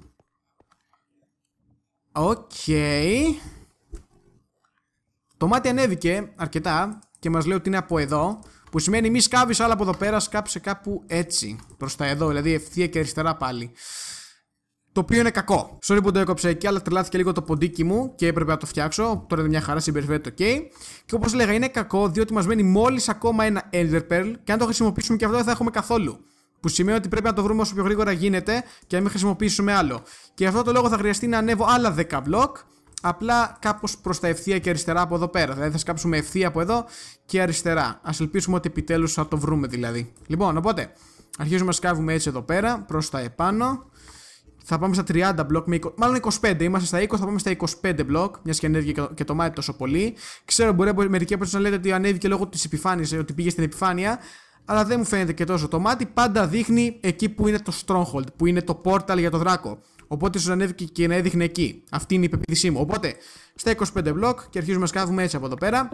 Οκ. Okay. Το μάτι ανέβηκε αρκετά και μας λέει ότι είναι από εδώ. Που σημαίνει μη σκάβεις αλλά από εδώ πέρα σκάψε κάπου έτσι. Προς τα εδώ, δηλαδή ευθεία και αριστερά πάλι. Το οποίο είναι κακό. Sorry που το έκοψα εκεί, αλλά τρελάθηκε λίγο το ποντίκι μου και έπρεπε να το φτιάξω. Τώρα είναι μια χαρά, συμπεριφέρεται OK. Και όπως λέγα, είναι κακό διότι μας μένει μόλις ακόμα ένα Ender Pearl και αν το χρησιμοποιήσουμε και αυτό δεν θα έχουμε καθόλου. Που σημαίνει ότι πρέπει να το βρούμε όσο πιο γρήγορα γίνεται και να μην χρησιμοποιήσουμε άλλο. Και γι' αυτό το λόγο θα χρειαστεί να ανέβω άλλα 10 μπλοκ. Απλά κάπως προς τα ευθεία και αριστερά από εδώ πέρα. Δηλαδή θα σκάψουμε ευθεία από εδώ και αριστερά. Ας ελπίσουμε ότι επιτέλους θα το βρούμε δηλαδή. Λοιπόν, οπότε αρχίζουμε να σκάβουμε έτσι εδώ πέρα προς τα επάνω. Θα πάμε στα 30 μπλοκ, μάλλον 25. Είμαστε στα 20, θα πάμε στα 25 μπλοκ, μιας και ανέβηκε και το μάτι τόσο πολύ. Ξέρω, μπορεί μερικοί από να λέτε ότι ανέβηκε λόγω της επιφάνειας, ότι πήγε στην επιφάνεια αλλά δεν μου φαίνεται και τόσο το μάτι. Πάντα δείχνει εκεί που είναι το Stronghold, που είναι το portal για το Δράκο. Οπότε σου ανέβηκε και να έδειχνε εκεί. Αυτή είναι η πεποίθησή μου. Οπότε στα 25 μπλοκ και αρχίζουμε να σκάβουμε έτσι από εδώ πέρα.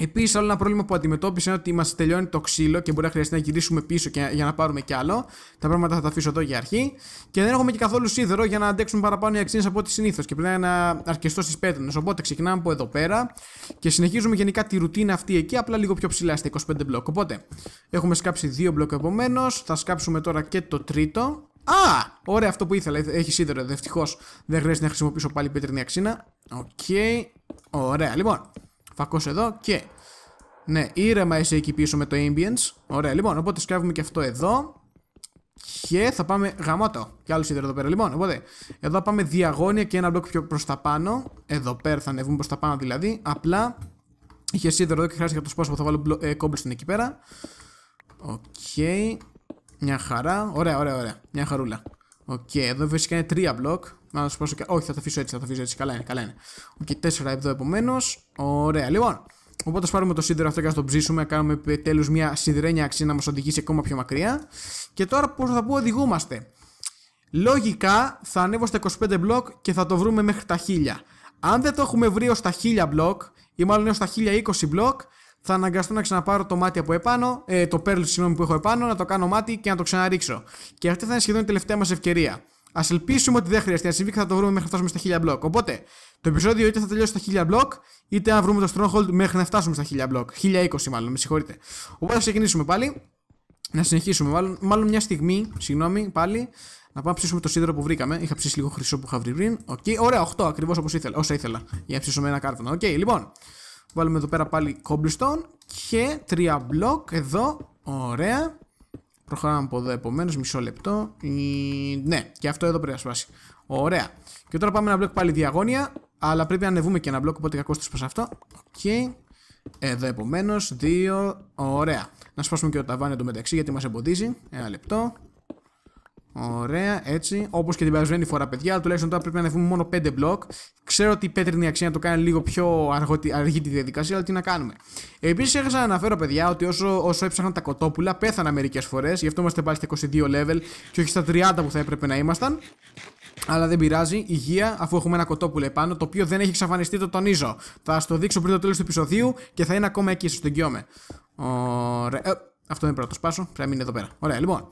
Επίσης, άλλο ένα πρόβλημα που αντιμετώπισε είναι ότι μας τελειώνει το ξύλο και μπορεί να χρειαστεί να γυρίσουμε πίσω για να πάρουμε κι άλλο. Τα πράγματα θα τα αφήσω εδώ για αρχή. Και δεν έχουμε και καθόλου σίδερο για να αντέξουμε παραπάνω οι αξίες από ό,τι συνήθως και πρέπει να αρκεστώ στις πέτρινες. Οπότε ξεκινάμε από εδώ πέρα και συνεχίζουμε γενικά τη ρουτίνα αυτή εκεί, απλά λίγο πιο ψηλά στα 25 μπλοκ. Οπότε έχουμε σκάψει δύο μπλοκ επομένως. Θα σκάψουμε τώρα και το τρίτο. Α! Ωραία αυτό που ήθελα. Έχει σίδερο. Δευτυχώς δεν χρειάζεται να χρησιμοποιήσω πάλι πέτρινη αξίνα. Οκ. Okay. Ωραία. Λοιπόν, Πακός εδώ και ναι, ήρεμα είσαι εκεί πίσω με το ambience. Ωραία, λοιπόν, οπότε σκάβουμε και αυτό εδώ. Και θα πάμε γαμώτο. Και άλλο σίδερο εδώ πέρα. Λοιπόν, οπότε εδώ πάμε διαγώνια και ένα μπλοκ πιο προς τα πάνω. Εδώ πέρα θα ανεβούμε προς τα πάνω δηλαδή. Απλά είχε σίδερο εδώ και χρειάζεται για το που Θα βάλω ε, κόμπλστον εκεί πέρα. Οκ. Okay. Μια χαρά. Ωραία, ωραία, ωραία. Μια χαρούλα. Οκ, okay. εδώ φυσικά είναι τρία μπλοκ. Να σου πω και. Όχι, θα το αφήσω έτσι, θα το αφήσω έτσι. Καλά είναι, καλά είναι. Οκ, okay, 4 εδώ επομένως. Ωραία, λοιπόν. Οπότε ας πάρουμε το σίδερο αυτό και ας το ψήσουμε. Κάνουμε επιτέλου μια σιδερένια αξία να μας οδηγήσει ακόμα πιο μακριά. Και τώρα πώς θα πω οδηγούμαστε. Λογικά θα ανέβω στα 25 μπλοκ και θα το βρούμε μέχρι τα 1000. Αν δεν το έχουμε βρει ω τα 1000 μπλοκ, ή μάλλον έως τα 1020 μπλοκ, θα αναγκαστώ να ξαναπάρω το μάτι από επάνω, ε, το πέρλ συγγνώμη που έχω επάνω, να το κάνω μάτι και να το ξαναρίξω. Και αυτή θα είναι σχεδόν η τελευταία μας ευκαιρία. Ας ελπίσουμε ότι δεν χρειαστεί να συμβεί και θα το βρούμε μέχρι να φτάσουμε στα 1000 μπλοκ. Οπότε, το επεισόδιο είτε θα τελειώσει στα 1000 μπλοκ, είτε αν βρούμε το Stronghold μέχρι να φτάσουμε στα 1000 μπλοκ. 1020 μάλλον, με συγχωρείτε. Οπότε θα ξεκινήσουμε πάλι. Να συνεχίσουμε. Μάλλον, μάλλον μια στιγμή, συγγνώμη, πάλι. Να πάμε να ψήσουμε το σίδερο που βρήκαμε. Είχα ψήσει λίγο χρυσό που είχα βρει πριν. Οκ, Ωραία, 8 ακριβώς όπως ήθελα. Όσα ήθελα. Για να ψήσουμε ένα κάρτονα. Οκ, λοιπόν. Βάλουμε εδώ πέρα πάλι cobblestone και 3 μπλοκ εδώ. Ωραία. Προχωράμε από εδώ επομένως, μισό λεπτό. Ναι, και αυτό εδώ πρέπει να σπάσει. Ωραία. Και τώρα πάμε να μπλοκ πάλι διαγώνια. Αλλά πρέπει να ανεβούμε και ένα μπλοκ, οπότε κακό το σπάσα αυτό. Οκ. εδώ επομένως, δύο. Ωραία. Να σπάσουμε και το ταβάνι εδώ μεταξύ γιατί μας εμποδίζει. Ένα λεπτό. Ωραία, έτσι. Όπως και την περασμένη φορά, παιδιά, τουλάχιστον τώρα πρέπει να ανεβούμε μόνο 5 μπλοκ. Ξέρω ότι η πέτρινη αξία το κάνει λίγο πιο αργή τη διαδικασία, αλλά τι να κάνουμε. Επίσης, έχασα να αναφέρω, παιδιά, ότι όσο, όσο έψαχναν τα κοτόπουλα, πέθανα μερικές φορές. Γι' αυτό είμαστε πάλι στα 22 level και όχι στα 30 που θα έπρεπε να ήμασταν. Αλλά δεν πειράζει, υγεία, αφού έχουμε ένα κοτόπουλο επάνω, το οποίο δεν έχει εξαφανιστεί, το τονίζω. Θα στο δείξω πριν το τέλος του επεισοδίου και θα είναι ακόμα εκεί, σας τον Ωραία. Ε, αυτό είναι πρώτος σπάσω, πρέπει να μείνει εδώ πέρα. Ωραία, λοιπόν.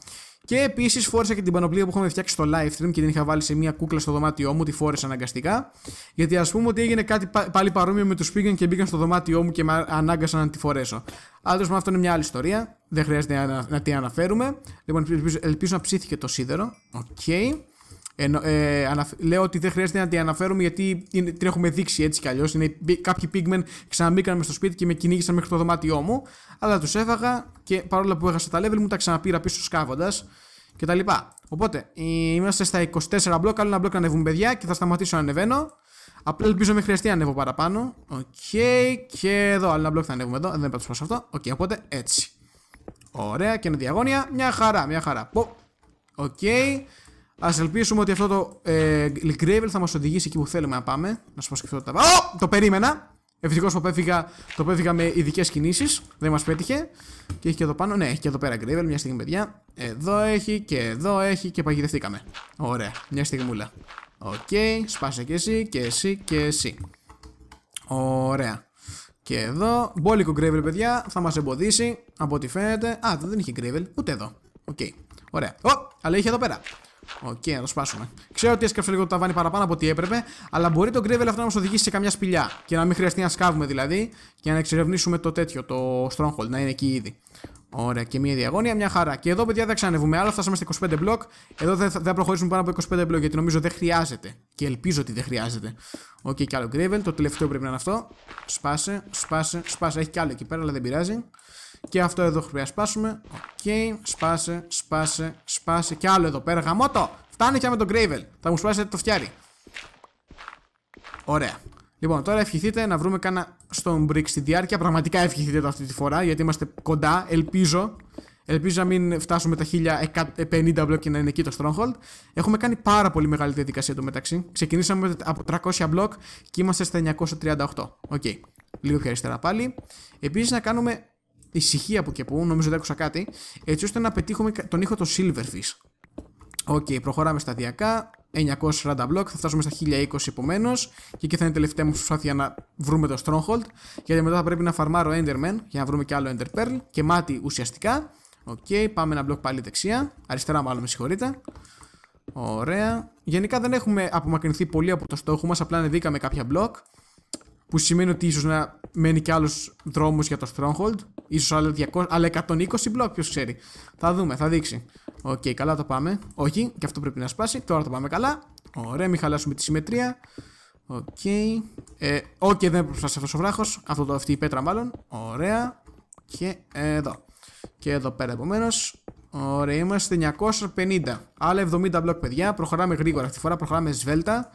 Και επίση φόρεσα και την πανοπλία που είχαμε φτιάξει στο live stream και την είχα βάλει σε μια κούκλα στο δωμάτιό μου, τη φόρεσα αναγκαστικά. Γιατί ας πούμε ότι έγινε κάτι πάλι παρόμοιο με τους πήγαν και μπήκαν στο δωμάτιό μου και με ανάγκασαν να τη φορέσω. Άλλωστε με αυτό είναι μια άλλη ιστορία. Δεν χρειάζεται να, τη αναφέρουμε. Λοιπόν, ελπίζω, να ψήθηκε το σίδερο. Οκ ε, λέω ότι δεν χρειάζεται να την αναφέρουμε γιατί την έχουμε δείξει έτσι κι αλλιώς. Κάποιοι πίγμεν ξαναμπήκαν στο σπίτι και με κυνήγησαν μέχρι το δωμάτιό μου. Αλλά τους έφαγα και παρόλα που έχασα τα level μου τα ξαναπήρα πίσω σκάβοντας κτλ. Οπότε ε, είμαστε στα 24 μπλοκ. Άλλο ένα μπλοκ να ανεβούμε, παιδιά, και θα σταματήσω να ανεβαίνω. Απλά ελπίζω μην χρειαστεί να ανέβω παραπάνω. Οκ, okay, και εδώ άλλο ένα μπλοκ θα ανέβουμε εδώ. Δεν πρέπει αυτό. Οκ, okay, οπότε έτσι. Ωραία, και είναι διαγώνια. Μια χαρά, μια χαρά. Οκ. Okay. Ας ελπίσουμε ότι αυτό το ε, Gravel θα μας οδηγήσει εκεί που θέλουμε να πάμε. Να σου πω σκεφτώ τα. Oh! Το περίμενα! Ευτυχώς που το πέφυγα με ειδικές κινήσεις. Δεν μας πέτυχε. Και έχει και εδώ πάνω. Ναι, έχει και εδώ πέρα Gravel. Μια στιγμή, παιδιά. Εδώ έχει και εδώ έχει και παγιδευτήκαμε. Ωραία. Μια στιγμούλα. Οκ. Okay. Σπάσε και εσύ και εσύ και εσύ. Ωραία. Και εδώ. Μπόλικο Gravel, παιδιά. Θα μας εμποδίσει από ό,τι φαίνεται. Α, δεν είχε Gravel. Ούτε εδώ. Οκ. Okay. Ωραία. Ω, αλλά είχε εδώ πέρα. Οκ, okay, να το σπάσουμε. Ξέρω ότι έσκαψε λίγο το ταβάνι παραπάνω από ό,τι έπρεπε, αλλά μπορεί το gravel αυτό να μας οδηγήσει σε καμιά σπηλιά. Και να μην χρειαστεί να σκάβουμε δηλαδή, και να εξερευνήσουμε το τέτοιο, το stronghold, να είναι εκεί ήδη. Ωραία, και μία διαγώνια, μια χαρά. Και εδώ, παιδιά, δεν ξανεβούμε άλλο. Φτάσαμε στα 25 μπλοκ. Εδώ δεν θα, προχωρήσουμε πάνω από 25 μπλοκ, γιατί νομίζω δεν χρειάζεται. Και ελπίζω ότι δεν χρειάζεται. Οκ, okay, και άλλο gravel, Το τελευταίο πρέπει να είναι αυτό. Σπάσε, σπάσε, σπάσε. Έχει κι άλλο εκεί πέρα, αλλά δεν πειράζει. Και αυτό εδώ χρειάζεται να σπάσουμε. Οκ, okay. σπάσε, σπάσε, σπάσε. Και άλλο εδώ πέρα, γαμότο. Φτάνει και με τον Gravel. Θα μου σπάσετε το φτιάρι. Ωραία. Λοιπόν, τώρα ευχηθείτε να βρούμε κάνα στον Brick στη διάρκεια. Πραγματικά ευχηθείτε το αυτή τη φορά γιατί είμαστε κοντά. Ελπίζω. Ελπίζω να μην φτάσουμε τα 1050 μπλοκ ε, και να είναι εκεί το Stronghold. Έχουμε κάνει πάρα πολύ μεγάλη διαδικασία το μεταξύ. Ξεκινήσαμε από 300 μπλοκ και είμαστε στα 938. Οκ. Okay. Λίγο πιο αριστερά πάλι. Επίσης να κάνουμε ησυχία που και που, νομίζω δεν άκουσα κάτι, έτσι ώστε να πετύχουμε τον ήχο των Silverfish. Οκ, okay, προχωράμε σταδιακά. 940 block, θα φτάσουμε στα 1020 επομένως. Και εκεί θα είναι η τελευταία μου προσπάθεια να βρούμε το Stronghold. Γιατί μετά θα πρέπει να φαρμάρω Enderman για να βρούμε και άλλο Ender Pearl. Και μάτι ουσιαστικά. Οκ, πάμε ένα block πάλι δεξιά. Αριστερά, μάλλον με συγχωρείτε. Ωραία. Γενικά δεν έχουμε απομακρυνθεί πολύ από το στόχο μας, απλά ανεβήκαμε κάποια block που σημαίνει ότι ίσως να μένει και άλλου δρόμου για το Stronghold. σω 200, αλλά 120 μπλοκ, ποιος ξέρει. Θα δούμε, θα δείξει. Οκ, okay, καλά το πάμε. Όχι, και αυτό πρέπει να σπάσει. Τώρα το πάμε καλά. Ωραία, μην χαλάσουμε τη συμμετρία. Οκ. Okay. Ε, okay, δεν προσπαθεί αυτός ο βράχος. Αυτό το αυτή η πέτρα, μάλλον. Ωραία. Και εδώ. Και εδώ πέρα επομένως. Ωραία, είμαστε 950. Άλλα 70 μπλοκ, παιδιά. Προχωράμε γρήγορα. Αυτή τη φορά προχωράμε σβέλτα.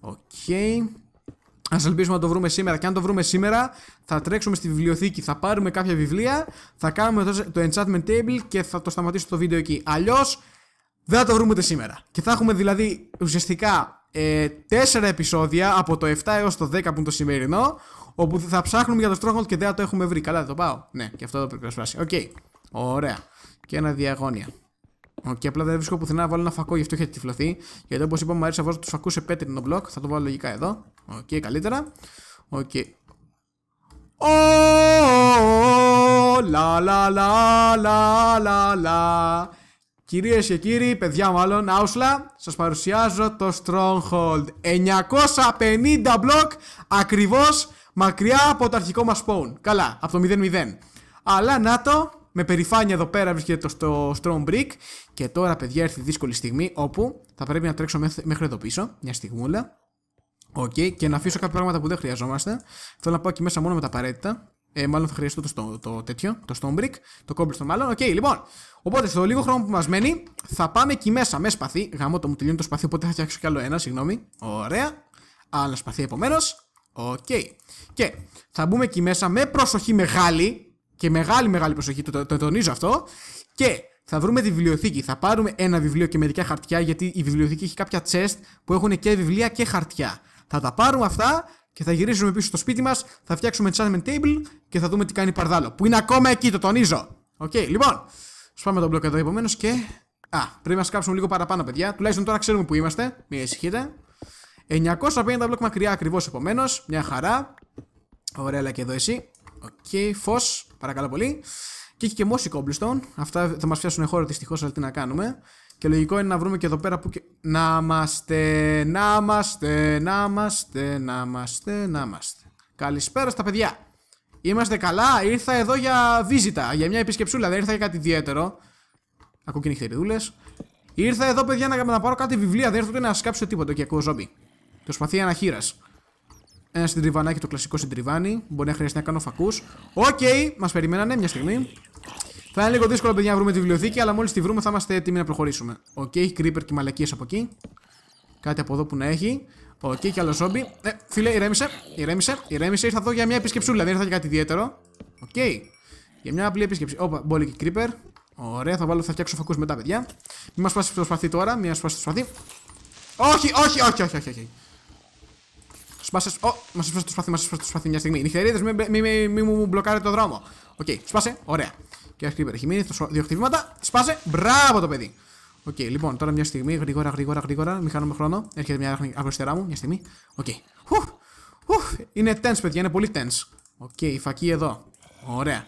Οκ. Okay. Ας ελπίσουμε να το βρούμε σήμερα. Και αν το βρούμε σήμερα, θα τρέξουμε στη βιβλιοθήκη, θα πάρουμε κάποια βιβλία, θα κάνουμε το enchantment table και θα το σταματήσω το βίντεο εκεί. Αλλιώς δεν θα το βρούμε ούτε σήμερα. Και θα έχουμε δηλαδή ουσιαστικά ε, 4 επεισόδια από το 7 έως το 10 που είναι το σημερινό, όπου θα ψάχνουμε για το Stronghold και δεν θα το έχουμε βρει. Καλά, δεν το πάω. Ναι, και αυτό το πρέπει να σπάσει. Οκ. Okay. Ωραία. Και ένα διαγώνια. Και απλά δεν βρίσκω πουθενά να βάλω ένα φακό, γι' αυτό είχε τυφλωθεί. Γιατί όπως είπα, μου αρέσει να βάζω τους φακούς σε πέτρινο μπλοκ. Θα το βάλω λογικά εδώ. Οκ, καλύτερα. Οκ. λα λα λα λα λα λα. Κυρίες και κύριοι, παιδιά μάλλον, άουσλα, σας παρουσιάζω το Stronghold. 950 μπλοκ, ακριβώς μακριά από το αρχικό μας. spawn. Καλά, από το 0 Αλλά να το, με περηφάνεια εδώ πέρα βρίσκεται το Strong Brick. Και τώρα, παιδιά, έρθει δύσκολη στιγμή όπου θα πρέπει να τρέξω μέχρι εδώ πίσω. Μια στιγμούλα. Οκ, okay. και να αφήσω κάποια πράγματα που δεν χρειαζόμαστε. Θέλω να πάω εκεί μέσα μόνο με τα απαραίτητα. Ε, μάλλον θα χρειαστώ το, το, το τέτοιο, το Stone Brick, το Cobblestone μάλλον. Οκ, okay, λοιπόν. Οπότε στο λίγο χρόνο που μας μένει, θα πάμε εκεί μέσα με σπαθί. Γαμώ το μου τελειώνει το σπαθί, οπότε θα φτιάξω κι άλλο ένα, συγγνώμη. Ωραία. Άλλο σπαθί επομένως. Οκ. Okay. Και θα μπούμε εκεί μέσα με προσοχή μεγάλη και μεγάλη μεγάλη προσοχή, το, τονίζω αυτό. Και θα βρούμε τη βιβλιοθήκη. Θα πάρουμε ένα βιβλίο και μερικά χαρτιά, γιατί η βιβλιοθήκη έχει κάποια chest που έχουν και βιβλία και χαρτιά. Θα τα πάρουμε αυτά και θα γυρίσουμε πίσω στο σπίτι μας, θα φτιάξουμε enchantment table και θα δούμε τι κάνει η Παρδάλο. Που είναι ακόμα εκεί, το τονίζω. Οκ, okay, λοιπόν. Σπάμε τον μπλοκ εδώ επομένως και. Α, πρέπει να σκάψουμε λίγο παραπάνω, παιδιά. Τουλάχιστον τώρα ξέρουμε που είμαστε. Μην ησυχείτε. 950 μπλοκ μακριά ακριβώς επομένως. Μια χαρά. Ωραία, αλλά και εδώ εσύ. Οκ, okay, φως. Παρακαλώ πολύ. Και έχει και μόση κόμπλιστον. Αυτά θα μας φτιάσουν χώρο δυστυχώς, αλλά τι να κάνουμε. Και λογικό είναι να βρούμε και εδώ πέρα που. Και... Να είμαστε, να είμαστε, να είμαστε, να είμαστε, να είμαστε. Καλησπέρα στα παιδιά. Είμαστε καλά. Ήρθα εδώ για βίζιτα, για μια επισκεψούλα. Δεν ήρθα για κάτι ιδιαίτερο. Ακούω και νυχτεριδούλες. Ήρθα εδώ, παιδιά, να, πάρω κάτι βιβλία. Δεν ήρθα ούτε να σκάψω τίποτα και ακούω ζόμπι. Προσπαθεί αναχείρας. Ένα συντριβανάκι, το κλασικό συντριβάνι. Μπορεί να χρειαστεί να κάνω φακούς. Οκ, okay, μας περιμένανε μια στιγμή. Θα είναι λίγο δύσκολο, παιδιά, να βρούμε τη βιβλιοθήκη, αλλά μόλις τη βρούμε θα είμαστε έτοιμοι να προχωρήσουμε. Οκ, okay, creeper και μαλακίες από εκεί. Κάτι από εδώ που να έχει. Οκ, okay, και άλλο ζόμπι. Ε, φίλε, ηρέμησε, ηρέμησε, ηρέμησε. Ήρθα εδώ για μια επισκεψούλα, δεν δηλαδή ήρθα για κάτι ιδιαίτερο. Οκ. Okay. Για μια απλή επίσκεψη. Όπα, μπόλι και creeper. Ωραία, θα, βάλω, θα φτιάξω φακούς μετά, παιδιά. Μην μας πάσει στο σπαθί τώρα, μια σπαθί. Όχι, όχι, όχι, όχι, όχι. όχι. Σπάσε. Ω, μα έσπασε το σπαθί, μα έσπασε το σπαθί μια στιγμή. Νυχτερίδε, μην μη, μη, μη, μου μπλοκάρετε το δρόμο. Οκ, okay, σπάσε. Ωραία. Και ένα κρύπερ έχει μείνει. Δύο χτυπήματα. Σπάσε. Μπράβο το παιδί. Οκ, okay, λοιπόν, τώρα μια στιγμή. Γρήγορα, γρήγορα, γρήγορα. Μην χάνουμε χρόνο. Έρχεται μια από αριστερά μου. Μια στιγμή. Οκ. Okay. Ουφ, ουφ. Είναι tense, παιδιά. Είναι πολύ tense. Οκ, okay, η φακή εδώ. Ωραία.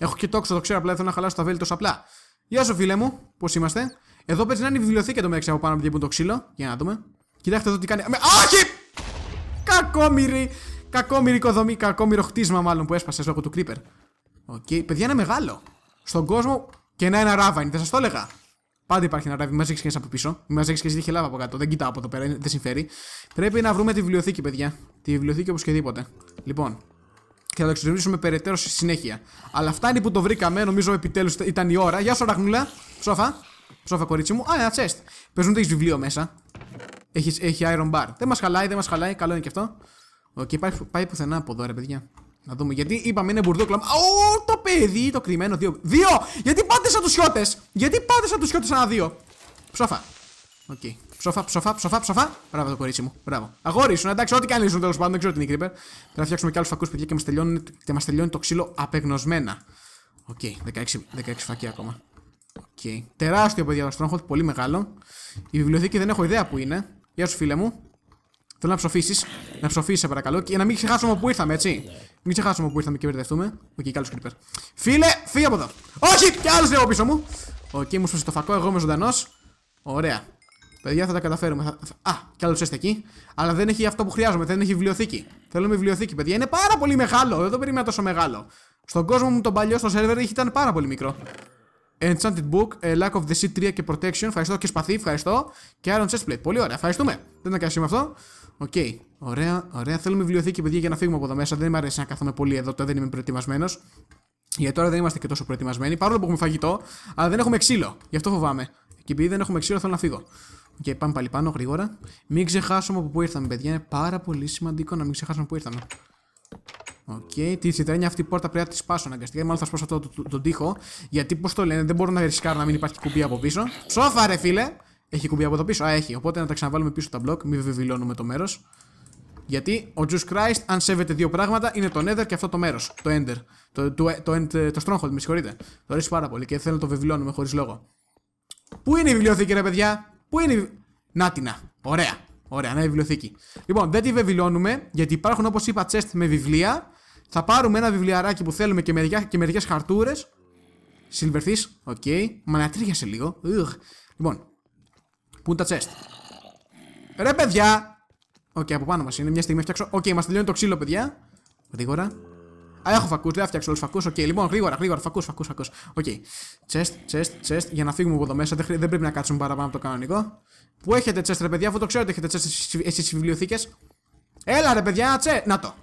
Έχω και τόξο, το ξέρω απλά. Θέλω να χαλάσω τα βέλη τόσο απλά. Γεια σου, φίλε μου. Πώς είμαστε. Εδώ παίζει να είναι η βιβλιοθήκη το μεταξύ από πάνω που το ξύλο. Για να δούμε. Κοιτάξτε εδώ τι κάνει. Με... Κακόμοιρη. Κακόμοιρη οικοδομή. Κακόμοιρο χτίσμα μάλλον που έσπασες λόγω του Creeper. Οκ. Okay. Παιδιά είναι μεγάλο. Στον κόσμο και να ένα ράβανι, Δεν σας το έλεγα. Πάντα υπάρχει ένα ράβι, μα έχει και από πίσω. Μα έχει και ζήτηχε λάβα από κάτω. Δεν κοιτάω από εδώ πέρα, δεν συμφέρει. Πρέπει να βρούμε τη βιβλιοθήκη, παιδιά. Τη βιβλιοθήκη οπωσδήποτε. Λοιπόν, και θα το εξερευνήσουμε περαιτέρω στη συνέχεια. Αλλά φτάνει που το βρήκαμε, νομίζω επιτέλους ήταν η ώρα. Γεια σου, Ραχνούλα. Σόφα. Σόφα, κορίτσι μου. Α, ένα chest. Παίζουν ότι έχεις βιβλίο μέσα. Έχεις, έχει iron bar. Δεν μας χαλάει, δεν μας χαλάει. Καλό είναι και αυτό. Οκ, okay, πάει, πάει πουθενά από εδώ, ρε παιδιά. Να δούμε γιατί είπαμε είναι μπουρδούκλα. Ω, το παιδί, το κρυμμένο. Δύο. δύο! Γιατί πάτε σαν τους χιώτες! Γιατί πάτε σαν τους χιώτες ένα δύο. Ψόφα. Οκ. Okay. Ψόφα, ψόφα, ψόφα, ψόφα. Μπράβο το κορίτσι μου. Μπράβο. Αγόρι σου, εντάξει, ό,τι κάνει τέλος πάντων, δεν ξέρω τι είναι Πρέπει να φτιάξουμε και άλλους φακούς παιδιά και μας τελειώνει, τελειώνει το ξύλο απεγνωσμένα. Οκ, okay, 16, 16 φακοί ακόμα. Okay. Τεράστιο παιδιά το Stronghold, πολύ μεγάλο. Η βιβλιοθήκη δεν έχω ιδέα που είναι. Γεια σου, φίλε μου. Θέλω να ψοφήσεις. Να ψοφήσεις, σε παρακαλώ. Και να μην ξεχάσουμε που ήρθαμε, έτσι. Μην ξεχάσουμε που ήρθαμε και μπερδευτούμε. Οκ, okay, καλό κρύπερ. Φίλε, φύγε από εδώ. Όχι! Κι άλλος λέω πίσω μου. Οκ, μου σπούσε το φακό, εγώ είμαι ζωντανός. Ωραία. Παιδιά, θα τα καταφέρουμε. Θα... Α, κι άλλος είστε εκεί. Αλλά δεν έχει αυτό που χρειάζομαι, δεν έχει βιβλιοθήκη. Θέλω βιβλιοθήκη, παιδιά. Είναι πάρα πολύ μεγάλο. Δεν το περίμενα τόσο μεγάλο. Στον κόσμο μου τον παλιό στο σερβερ ήταν πάρα πολύ μικρό. Enchanted Book, ε, Lack of the c 3 και Protection. Ευχαριστώ και σπαθί, ευχαριστώ. Και Iron Chestplate. Πολύ ωραία, ευχαριστούμε. Δεν θα κάτι αυτό. Οκ. Okay. Ωραία, ωραία. Θέλουμε βιβλιοθήκη, παιδιά, για να φύγουμε από εδώ μέσα. Δεν μου αρέσει να κάθομαι πολύ εδώ, τώρα δεν είμαι προετοιμασμένος. Γιατί τώρα δεν είμαστε και τόσο προετοιμασμένοι. Παρόλο που έχουμε φαγητό, αλλά δεν έχουμε ξύλο. Γι' αυτό φοβάμαι. Και επειδή δεν έχουμε ξύλο, θέλω να φύγω. Οκ, okay, πάμε πάλι πάνω γρήγορα. Μην ξεχάσουμε από πού ήρθαμε, παιδιά. Είναι πάρα πολύ σημαντικό να μην ξεχάσουμε πού ήρθαμε. Οκ, okay. τι να αυτή η πόρτα πρέπει να τη σπάσω αναγκαστικά. Μάλλον θα σπάσω αυτό τον το, το, το τοίχο. Γιατί πώς το λένε, δεν μπορώ να ρισκάρω να μην υπάρχει κουμπί από πίσω. Σόφα, ρε φίλε! Έχει κουμπί από το πίσω. Α, έχει. Οπότε να τα ξαναβάλουμε πίσω τα μπλοκ. Μην βεβαιώνουμε το μέρος. Γιατί ο Juice Christ, αν σέβεται δύο πράγματα, είναι το Nether και αυτό το μέρος. Το Ender. Το, το, το, end, το Stronghold, με συγχωρείτε. Το αρέσει πάρα πολύ και θέλω να το βεβαιώνουμε χωρίς λόγο. Πού είναι η βιβλιοθήκη, ρε παιδιά! Πού είναι η. Νάτινα. Ωραία. Ωραία, να είναι η βιβλιοθήκη. Λοιπόν, δεν τη βεβαιώνουμε γιατί υπάρχουν όπως είπα chest με βιβλία θα πάρουμε ένα βιβλιαράκι που θέλουμε και, μεριά, και μερικές χαρτούρες. Σιλβερθείς, οκ. Okay. Μανατρίχιασε λίγο. Ugh. Λοιπόν, πού είναι τα τσέστ Ρε παιδιά! Οκ, okay, από πάνω μας είναι. Μια στιγμή φτιάξω. Οκ, okay, μας τελειώνει το ξύλο, παιδιά. Γρήγορα. Α, έχω φακούς, δεν θα φτιάξω όλους φακούς. Οκ, okay, λοιπόν, γρήγορα, γρήγορα, φακούς, φακούς, φακούς. Οκ. Okay. τσέστ τσέστ για να φύγουμε από εδώ μέσα. Δεν, δεν πρέπει να κάτσουμε παραπάνω από το κανονικό. Που έχετε chest, ρε παιδιά, αφού το ξέρετε, έχετε chest εσείς στις Έλα ρε παιδιά, τσε. Να το.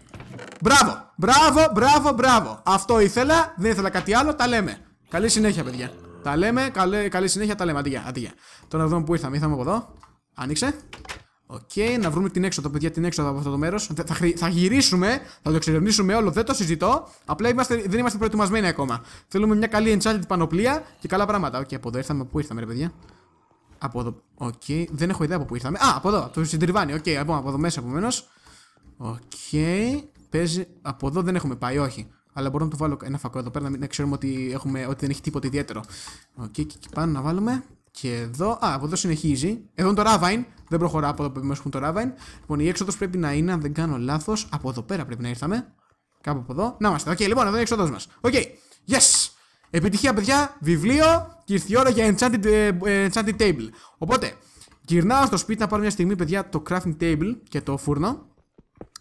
Μπράβο, μπράβο, μπράβο, μπράβο. Αυτό ήθελα, δεν ήθελα κάτι άλλο, τα λέμε. Καλή συνέχεια, παιδιά. Τα λέμε, καλή, καλή συνέχεια, τα λέμε. Αντίγεια, αντίγεια. Τώρα να δούμε που ήρθαμε. Ήρθαμε από εδώ. Άνοιξε. Οκ, okay, να βρούμε την έξοδο, παιδιά, την έξοδο από αυτό το μέρος. Θα, θα, γυρίσουμε, θα το εξερευνήσουμε όλο, δεν το συζητώ. Απλά είμαστε, δεν είμαστε προετοιμασμένοι ακόμα. Θέλουμε μια καλή enchanted πανοπλία και καλά πράγματα. Οκ, okay, από εδώ ήρθαμε, πού ήρθαμε, ρε παιδιά. Από εδώ. Οκ, okay. δεν έχω ιδέα από πού ήρθαμε. Α, από εδώ, το συντριβάνι. Οκ, okay, εδώ μέσα επομένως. Οκ. Okay. Παίζει. Από εδώ δεν έχουμε πάει, όχι. Αλλά μπορώ να του βάλω ένα φακό εδώ πέρα να ξέρουμε ότι, έχουμε, ότι δεν έχει τίποτα ιδιαίτερο. Οκ, okay, και εκεί πάνω να βάλουμε. Και εδώ. Α, από εδώ συνεχίζει. Εδώ είναι το Ravine. Δεν προχωράω από εδώ που έχουμε το Ravine. Λοιπόν, η έξοδος πρέπει να είναι, αν δεν κάνω λάθος, από εδώ πέρα πρέπει να ήρθαμε. Κάπου από εδώ. Να είμαστε. Οκ, okay, λοιπόν, εδώ είναι η έξοδο μας. Οκ. Okay. Yes! Επιτυχία, παιδιά. Βιβλίο. Και ήρθε η ώρα για Enchanted, ε, ε, enchanted Table. Οπότε, γυρνάω στο σπίτι να πάρω μια στιγμή, παιδιά, το crafting table και το φούρνο.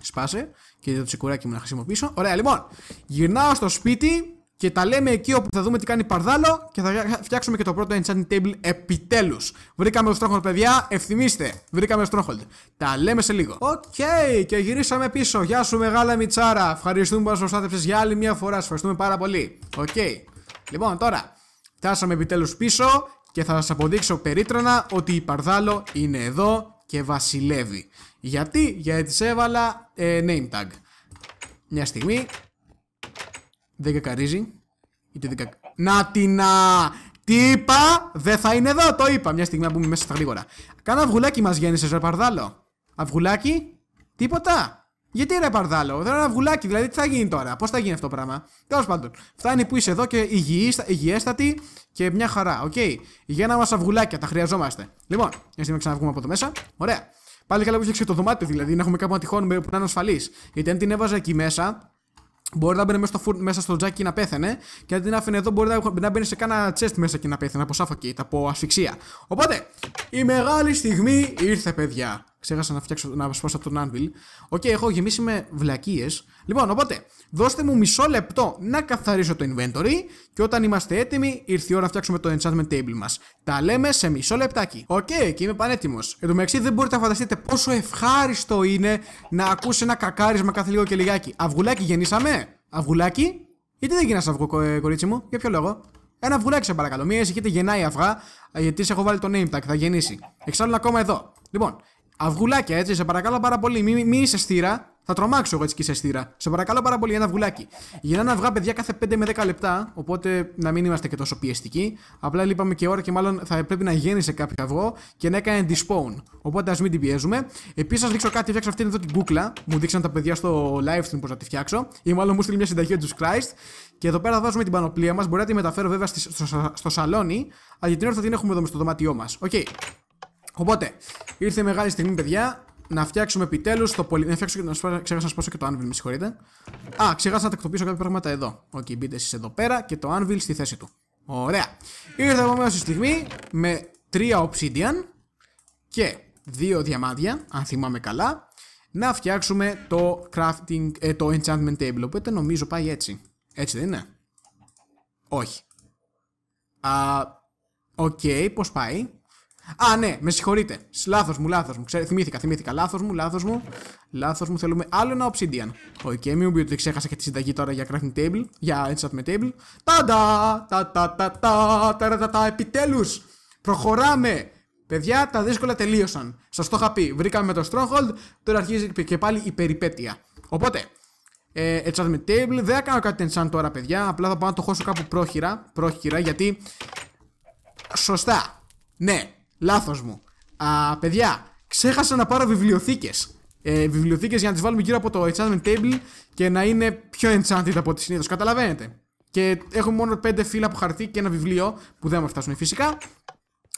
Σπάσε και το τσικουράκι μου να χρησιμοποιήσω. Ωραία, λοιπόν. Γυρνάω στο σπίτι και τα λέμε εκεί όπου θα δούμε τι κάνει παρδάλο και θα φτιάξουμε και το πρώτο enchanting table επιτέλους. Βρήκαμε το stronghold, παιδιά. Ευθυμίστε. Βρήκαμε το stronghold. Τα λέμε σε λίγο. Οκ, okay, και γυρίσαμε πίσω. Γεια σου, μεγάλα μιτσάρα. Ευχαριστούμε που μας προστάτευσε για άλλη μια φορά. Σας ευχαριστούμε πάρα πολύ. Οκ. Okay. Λοιπόν, τώρα φτάσαμε επιτέλους πίσω και θα σας αποδείξω περίτρανα ότι η παρδάλο είναι εδώ και βασιλεύει. Γιατί, γιατί τις έβαλα ε, name tag. Μια στιγμή. Δεν κακαρίζει. Είτε δεν κακ... Να την Τι είπα, δεν θα είναι εδώ, το είπα. Μια στιγμή να μπούμε μέσα στα γρήγορα. Κάνα αυγουλάκι μας γέννησες ρε παρδάλο. Αυγουλάκι, τίποτα. Γιατί ρε παρδάλο, δεν είναι αυγουλάκι, δηλαδή τι θα γίνει τώρα, πώς θα γίνει αυτό το πράγμα. Τέλος πάντων, φτάνει που είσαι εδώ και υγιέστατη και μια χαρά, οκ. Okay. Για να μας αυγουλάκια, τα χρειαζόμαστε. Λοιπόν, μια στιγμή ξαναβγούμε από το μέσα. Ωραία. Πάλι καλά που έχει το δωμάτιο δηλαδή, να έχουμε κάπου να τυχόν που να είναι ασφαλής. Γιατί αν την έβαζα εκεί μέσα, Μπορεί να μπαίνει μέσα στο, μέσα στο τζάκι να πέθανε, και αν την άφηνε εδώ, μπορεί να μπαίνει σε κάνα τσέστ μέσα και να πέθανε από suffocate, από ασφυξία. Οπότε, η μεγάλη στιγμή ήρθε, παιδιά. Ξέχασα να, φτιάξω, να σπάσω τον Anvil. Οκ, okay, έχω γεμίσει με βλακίες. Λοιπόν, οπότε, δώστε μου μισό λεπτό να καθαρίσω το inventory και όταν είμαστε έτοιμοι, ήρθε η ώρα να φτιάξουμε το enchantment table μας. Τα λέμε σε μισό λεπτάκι. Οκ, okay, και είμαι πανέτοιμος. Εν τω μεταξύ, δεν μπορείτε να φανταστείτε πόσο ευχάριστο είναι να ακούσει ένα κακάρισμα κάθε λίγο και λιγάκι. Αυγουλάκι γεννήσαμε. Αυγουλάκι. Γιατί δεν γίνας αυγό, ε, κορίτσι μου, για ποιο λόγο. Ένα αυγουλάκι σε παρακαλώ. Μία ησυχείτε γεννάει αυγά, ε, γιατί σε έχω βάλει το name tag, θα γεννήσει. Εξάλλου ακόμα εδώ. Λοιπόν, Αυγουλάκια, έτσι, σε παρακαλώ πάρα πολύ. Μην μη, είσαι στήρα. Θα τρομάξω εγώ έτσι και είσαι στήρα. Σε παρακαλώ πάρα πολύ, ένα αυγουλάκι. Γυρνάνε αυγά, παιδιά, κάθε 5 με 10 λεπτά. Οπότε να μην είμαστε και τόσο πιεστικοί. Απλά λείπαμε και ώρα και μάλλον θα πρέπει να γέννησε κάποιο αυγό και να έκανε despawn. Οπότε ας μην την πιέζουμε. Επίσης, σας δείξω κάτι. Φτιάξα αυτήν εδώ την κούκλα. Μου δείξαν τα παιδιά στο live stream πώς να τη φτιάξω. Ή μάλλον μου στείλει μια συνταγή του Christ. Και εδώ πέρα βάζουμε την πανοπλία μας. Μπορεί να τη μεταφέρω βέβαια στο, σαλόνι. Αλλά για την ώρα θα την έχουμε εδώ στο δωμάτιό μας. Οκ. Okay. Οπότε, ήρθε η μεγάλη στιγμή, παιδιά, να φτιάξουμε επιτέλους το πολύ. Να φτιάξω και να σπάσω, ξέχασα να πω και το Anvil, με συγχωρείτε. Α, ξέχασα να τακτοποιήσω κάποια πράγματα εδώ. Οκ, okay, μπείτε εσείς εδώ πέρα και το Anvil στη θέση του. Ωραία. Ήρθε επομένω η στιγμή με τρία Obsidian και δύο διαμάδια, αν θυμάμαι καλά, να φτιάξουμε το, crafting, ε, το enchantment table. Οπότε νομίζω πάει έτσι. Έτσι δεν είναι. Όχι. Α, οκ, okay, πώς πάει. Α, ναι, με συγχωρείτε. Λάθος μου, λάθος μου. Ξέρετε, θυμήθηκα, θυμήθηκα. Λάθος μου, λάθος μου. Λάθος μου, θέλουμε άλλο ένα obsidian. Ο okay, ότι ξέχασα και τη συνταγή τώρα για crafting table. Για enchantment table. Τάντα! Τα τα τα τα τα τα τα επιτέλους! Προχωράμε! Παιδιά, τα δύσκολα τελείωσαν. Σας το είχα πει. Βρήκαμε το Stronghold, τώρα αρχίζει και πάλι η περιπέτεια. Οπότε, ε, enchantment table. Δεν θα κάνω κάτι enchant τώρα, παιδιά. Απλά θα πάω να το χώσω κάπου πρόχειρα. Πρόχειρα, γιατί. Σωστά. Ναι, Λάθος μου. Α, παιδιά, ξέχασα να πάρω βιβλιοθήκες. Ε, βιβλιοθήκες για να τις βάλουμε γύρω από το enchantment table και να είναι πιο enchanted από ό,τι συνήθως. Καταλαβαίνετε. Και έχω μόνο 5 φύλλα από χαρτί και ένα βιβλίο που δεν μα φτάσουν φυσικά.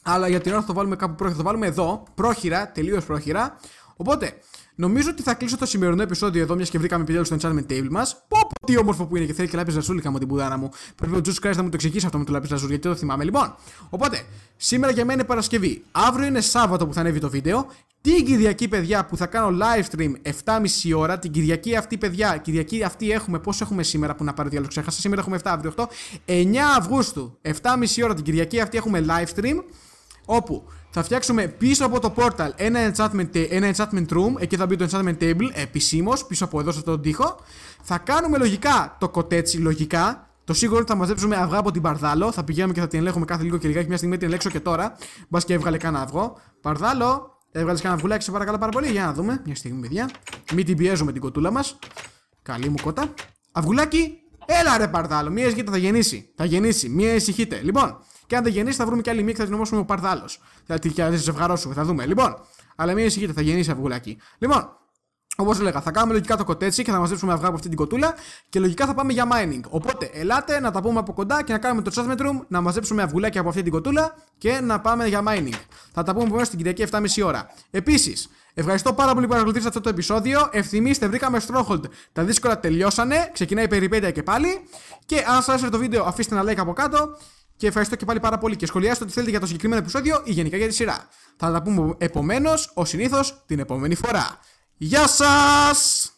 Αλλά για την ώρα θα το βάλουμε κάπου πρόχειρα. Θα το βάλουμε εδώ, πρόχειρα, τελείως πρόχειρα. Οπότε, νομίζω ότι θα κλείσω το σημερινό επεισόδιο εδώ, μιας και βρήκαμε επιτέλου στο enchantment table μας. Πω, πω, τι όμορφο που είναι και θέλει και λάπης ζαζούλικα μου την πουδάνα μου. Πρέπει ο Τζου Κράι να μου το εξηγήσει αυτό με το λάπης ζαζούλικα, γιατί το θυμάμαι. Λοιπόν, οπότε, Σήμερα για μένα είναι Παρασκευή. Αύριο είναι Σάββατο που θα ανέβει το βίντεο. Την Κυριακή, παιδιά, που θα κάνω live stream 7.30 ώρα. Την Κυριακή αυτή, παιδιά, Κυριακή αυτή έχουμε. πώς έχουμε σήμερα που να πάρει διάλογο, ξέχασα. Σήμερα έχουμε 7, αύριο 8. 9 Αυγούστου, 7.30 ώρα την Κυριακή αυτή έχουμε live stream. Όπου θα φτιάξουμε πίσω από το portal ένα enchantment, ένα enchantment room. Εκεί θα μπει το enchantment table ε, επισήμως, πίσω από εδώ, σε αυτόν τον τοίχο. Θα κάνουμε λογικά το κοτέτσι, λογικά. Το σίγουρο ότι θα μαζέψουμε αυγά από την Παρδάλο. Θα πηγαίνουμε και θα την ελέγχουμε κάθε λίγο και λιγάκι. Μια στιγμή την ελέγξω και τώρα. Μπας και έβγαλε κανένα αυγό. Παρδάλο, έβγαλες κανένα αυγουλάκι, σε παρακαλώ πάρα πολύ. Για να δούμε. Μια στιγμή, παιδιά. Μην την πιέζουμε την κοτούλα μας. Καλή μου κότα. Αυγουλάκι, έλα ρε Παρδάλο. Μία ισχύτα θα γεννήσει. Θα γεννήσει. Μία ησυχείτε. Λοιπόν, και αν δεν γεννήσει, θα βρούμε και άλλη μία και θα την ονομάσουμε ο Παρδάλος. Θα τη ζευγαρώσουμε, θα δούμε. Λοιπόν, αλλά μία ησυχείτε, θα γεννήσει αυγουλάκι. Λοιπόν, Όπως έλεγα, θα κάνουμε λογικά το κοτέτσι και θα μαζέψουμε αυγά από αυτή την κοτούλα και λογικά θα πάμε για mining. Οπότε, ελάτε να τα πούμε από κοντά και να κάνουμε το chat room, να μαζέψουμε αυγουλάκια από αυτή την κοτούλα και να πάμε για mining. Θα τα πούμε επομένω στην Κυριακή 7.30 ώρα. Επίσης, ευχαριστώ πάρα πολύ που παρακολουθήσατε αυτό το επεισόδιο. Ευθυμίστε, βρήκαμε Stronghold. Τα δύσκολα τελειώσανε, ξεκινάει η περιπέτεια και πάλι. Και αν σας άρεσε το βίντεο, αφήστε ένα like από κάτω. Και ευχαριστώ και πάλι πάρα πολύ και σχολιάστε ό,τι θέλετε για το συγκεκριμένο επεισόδιο ή γενικά για τη σειρά. Θα τα πούμε επομένως, ως συνήθως, την επόμενη φορά. Γεια σας!